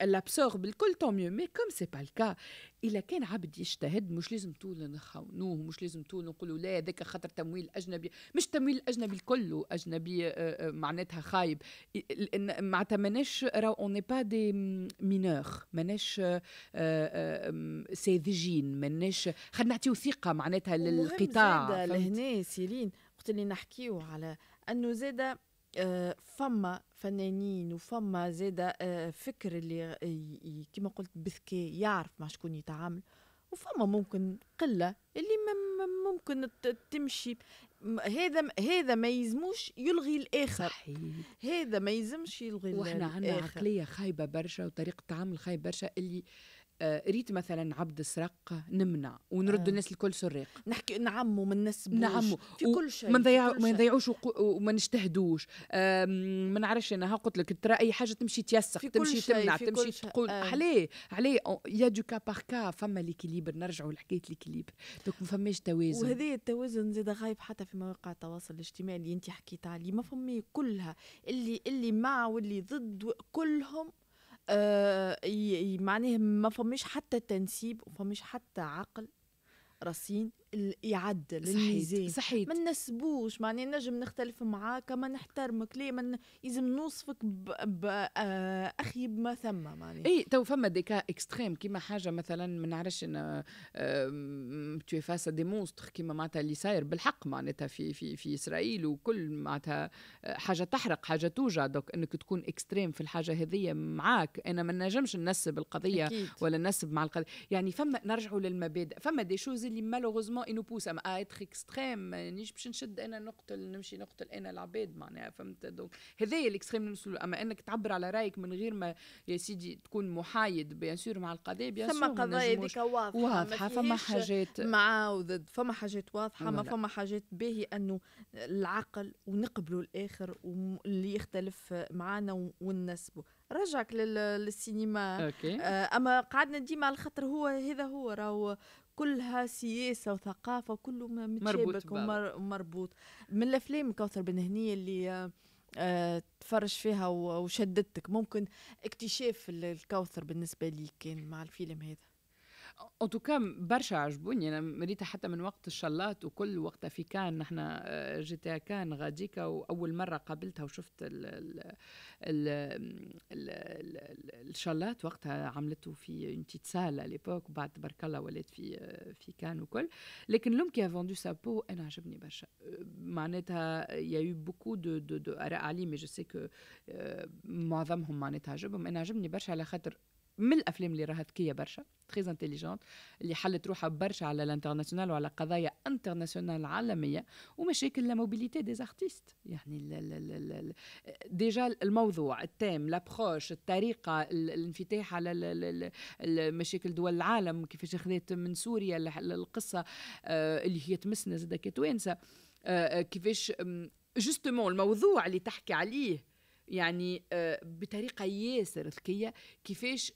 لابسورب الكل تو ميو مي كوم سي با الكا الا كان عبد يجتهد مش لازم طول نخونوه مش لازم طول نقولوا لا هذاك خاطر تمويل اجنبي مش تمويل اجنبي الكل اجنبي آه، آه، معناتها خايب معناتها ماناش راهو أوني با دي مينور ماناش ساذجين ماناش خلينا نعطيو ثقه معناتها للقطاع لهنا سيرين وقت اللي نحكيو على انه زاده آه، فما فنانين وفما زادة آه، فكر اللي كما قلت بذكاء يعرف مع شكون يتعامل وفما ممكن قلة اللي ممكن تمشي هذا هذا ما يلزموش يلغي الاخر صحيح. هذا ما يلزمش يلغي الاخر وحنا عندنا عقليه خايبه برشا وطريقه تعامل خايبه برشا اللي آه، ريت مثلا عبد سرق نمنع ونرد آه. الناس الكل سرق نحكي نعمو من الناس نعمو في كل شيء ما نضيعوش ما نضيعوش وما نجتهدوش ما نعرفش انا قلت لك ترى اي حاجه تمشي تيسق تمشي تمنع تمشي تقول آه. عليه عليه يا دو كا بار كا فما ليكيليبر نرجعوا لحكايه ليكيليبر دوك ما فماش توازن وهذا التوازن زاد غايب حتى في مواقع التواصل الاجتماعي اللي انت حكيت عليه ما فمي كلها اللي اللي مع واللي ضد كلهم يعني ما فماش حتى تنسيب فماش حتى عقل رصين يعدل صحيح الميزان ما نسبوش معني نجم نختلف معاك ما نحترمك ليه من لازم نوصفك باخيب آه، ما ثم معني اي تو فما ديكا اكستريم كيما حاجه مثلا ما نعرفش انا تو فاس دي مونستر كيما معناتها اللي صاير بالحق معناتها في في في اسرائيل وكل معناتها آه، حاجه تحرق حاجه توجع دوك انك تكون اكستريم في الحاجه هذيه معاك انا ما نجمش نسب القضيه أكيد. ولا نسب مع القضيه يعني فما نرجعوا للمبادئ فما دي شوز اللي مالوغوزمون معناها انه آية ما اتر اكستريم مانيش باش نشد انا نقتل نمشي نقتل انا العباد معناها فهمت دونك هذايا الاكستريم من اما انك تعبر على رايك من غير ما يا سيدي تكون محايد بيان سور مع القضاء بيان سور ثم قضايا هذيك واضحه واضحه فما حاجات مع وضد فما حاجات واضحه ما فما حاجات باهي انه العقل ونقبلوا الاخر واللي يختلف معانا ونسبه رجعك للسينما أوكي. آه، اما قعدنا ديما على خاطر هو هذا هو راهو كلها سياسه وثقافه وكله متشابك ومربوط من الافلام كوثر بن هنيه اللي آه، تفرج فيها وشدتك ممكن اكتشاف الكوثر بالنسبه لي كان مع الفيلم هذا ان توكا برشا عجبوني انا مريتها حتى من وقت الشلاط وكل وقتها في كان نحن جيتها كان غاديكا واول مره قابلتها وشفت ال ال ال ال الشلاط وقتها عملته في اون تيت سال ليبوك وبعد تبارك الله ولات في في كان وكل لكن لوم كي فوندو بو انا عجبني برشا معناتها يا يو بوكو دو دو دو اراء عليه مي جو سي كو معظمهم معناتها عجبهم انا عجبني برشا على خاطر من الافلام اللي راها ذكيه برشا تري انتيليجونت اللي حلت روحها برشا على الانترناسيونال وعلى قضايا انترناسيونال عالميه ومشاكل لا موبيليتي دي زارتيست يعني ديجا الموضوع التام لابخوش الطريقه الانفتاح على مشاكل دول العالم كيفاش اخذت من سوريا القصه آه، اللي هي تمسنا زاد كتوانسه آه، آه، كيفاش جوستومون الموضوع اللي تحكي عليه يعني بطريقه ياسر ذكيه كيفاش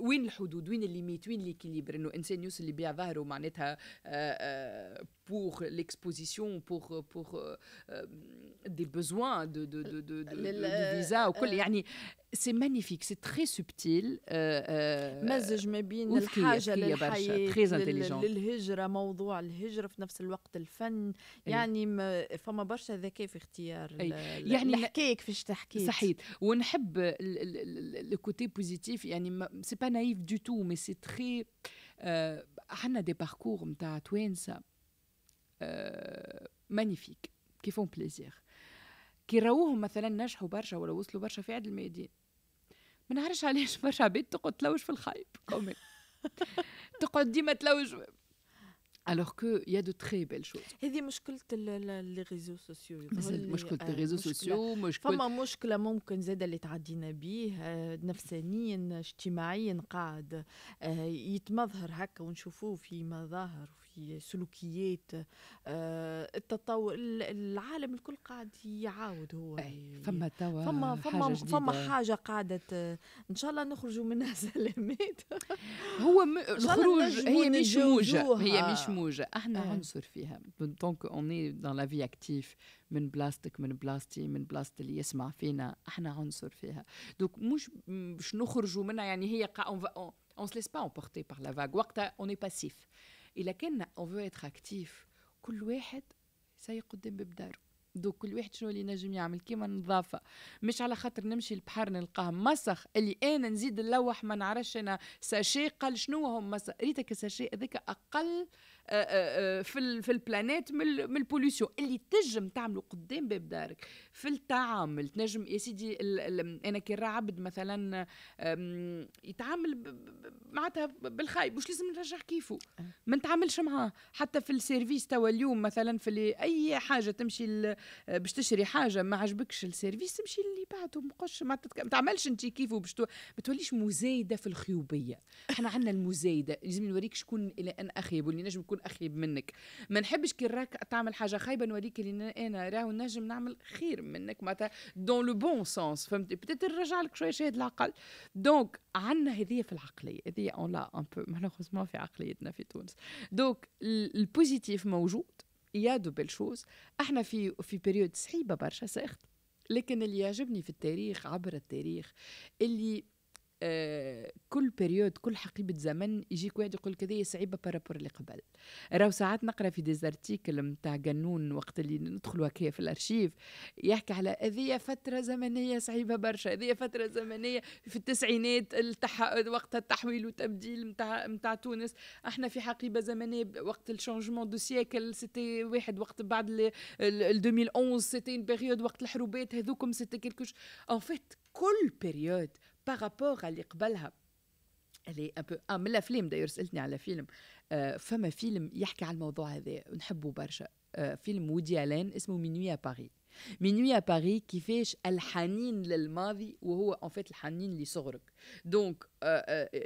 وين الحدود وين الليميت وين ليكيليبر انه انسان يوصل اللي بيع ظهره معناتها آه، آه، pour l'exposition, pour, euh, pour euh, euh, des besoins de, visa. C'est magnifique, c'est très subtil. mais je très très للحياة للهجرة موضوع الهجرة في نفس très الفن يعني فما برشا ذكاء في اختيار يعني آه، مانيفيك كيفون بليزير كي راوهم مثلا نجحوا برشا ولا وصلوا برشا في عيد الميادين ما نعرفش علاش برشا عباد تقعد تلوج في الخايب كومي تقعد ديما تلوج الوغ كو يا دو تري بيل شوز هذه مشكله لي ريزو سوسيو مشكله آه، لي ريزو سوسيو مشكله فما مشكله ممكن زاده اللي تعدينا بيه آه، نفسانيا اجتماعيا قاعد يتمظهر هكا ونشوفوه في مظاهر سلوكيات آه، التطور العالم الكل قاعد يعاود هو أي. فما توا فما فما حاجة فما حاجه قاعده ان شاء الله نخرجوا منها سلامات هو م... الخروج هي مش موجه هي مش موجه احنا أه. عنصر فيها دونك اوني دون لا في اكتيف من بلاستيك من بلاستي من بلاست اللي يسمع فينا احنا عنصر فيها دونك مش باش نخرجوا منها يعني هي قا... on, on... on se laisse pas emporter par la vague وقتها on est passif إذا كان أون فو أكتيف كل واحد سيقدم ببداره دو كل واحد شنو اللي نجم يعمل كيما النظافة مش على خاطر نمشي البحر نلقاه مسخ اللي أنا نزيد نلوح ما نعرفش أنا ساشي قال شنو هم مسخ ريتك الساشي هذاك أقل آه آه، آه، آه، في في البلانيت من من البوليسيون اللي تنجم تعمله قدام باب دارك في التعامل تنجم يا سيدي انا كي عبد مثلا يتعامل معناتها بالخايب مش لازم نرجع كيفه ما نتعاملش معاه حتى في السيرفيس توا اليوم مثلا في اي حاجه تمشي باش تشري حاجه ما عجبكش السيرفيس تمشي اللي بعده مقش ما تعملش انت كيفه باش ما توليش مزايده في الخيوبيه احنا عندنا المزايده لازم نوريك شكون الى ان اخيب واللي نجم يكون يكون اخيب منك ما نحبش كي راك تعمل حاجه خايبه نوريك اللي انا راهو نجم نعمل خير منك معناتها دون لو بون سونس فهمت بتيت نرجع لك شويه شاهد العقل دونك عندنا هذه في العقليه هذه اون لا ان بو مالوغوزمون في عقليتنا في تونس دونك البوزيتيف موجود يا دو بيل شوز احنا في في بيريود صعيبه برشا ساخت لكن اللي يعجبني في التاريخ عبر التاريخ اللي آه، كل بيريود كل حقيبه زمن يجيك واحد يقول لك هذه صعيبه بارابور اللي قبل راهو ساعات نقرا في ديزارتيكل نتاع قانون وقت اللي ندخلوا هكايا في الارشيف يحكي على هذه فتره زمنيه صعيبه برشا هذه فتره زمنيه في التسعينات التح... وقت التحويل وتبديل نتاع نتاع تونس احنا في حقيبه زمنيه وقت الشونجمون دو سيكل سيتي واحد وقت بعد ال 2011 سيتي بيريود وقت الحروبات هذوكم سيتي كيلكوش ان فيت كل بيريود بارابور اللي قبلها اللي ان من الافلام داير سالتني على فيلم آه فما فيلم يحكي على الموضوع هذا نحبه برشا آه فيلم وودي الين اسمه مينوي باري Minuit à Paris كيفاش الحنين للماضي وهو ان فيت الحنين لصغرك دونك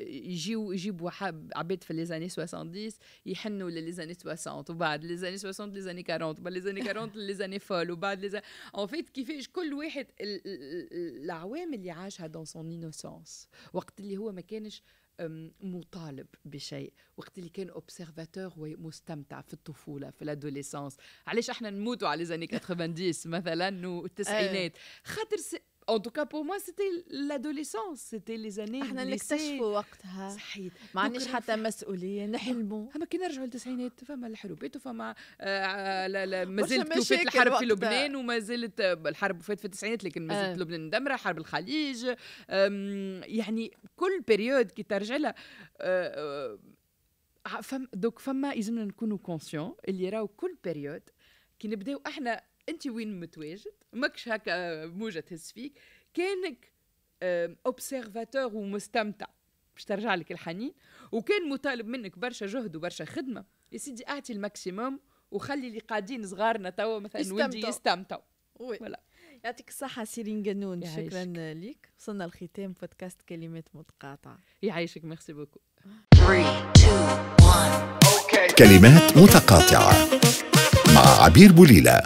يجيو يجيبوا عباد في لي زاني 70 يحنوا لي زاني 60 وبعد لي زاني 60 لي زاني 40 وبعد لي زاني 40 لي زاني فول وبعد لي زاني ان فيت كيفاش كل واحد العوامل اللي عاشها دون سون انوسونس وقت اللي هو ما كانش مطالب بشيء وقت اللي كان اوبسيرفاتور ومستمتع في الطفوله في الادوليسانس علاش احنا نموتوا على زاني 90 مثلا والتسعينات آه. خاطر en tout cas pour moi c'était l'adolescence c'était les années احنا اللي اكتشفوا وقتها صحيت ما عندناش حتى مسؤوليه نحلموا اما كي نرجعوا للتسعينات فما الحروبات وفما ما زلت وفات الحرب في لبنان وما زلت الحرب وفات في التسعينات لكن ما زلت آه. لبنان مدمره حرب الخليج يعني كل بيريود كي ترجع لها آه، آه، فم دوك فما يلزمنا نكونوا كونسيون اللي راهو كل بيريود كي نبداو احنا انت وين متواجد ماكش هكا موجه تهز فيك كانك اوبسيرفاتور ومستمتع باش ترجع لك الحنين وكان مطالب منك برشا جهد وبرشا خدمه يا سيدي اعطي الماكسيموم وخلي اللي قاعدين صغارنا توا مثلا ولدي يستمتعوا يعطيك الصحة سيرين جنون شكرا لك وصلنا لختام بودكاست كلمات متقاطعة يعيشك ميرسي بوكو 3 2 1 كلمات متقاطعة مع عبير بوليلة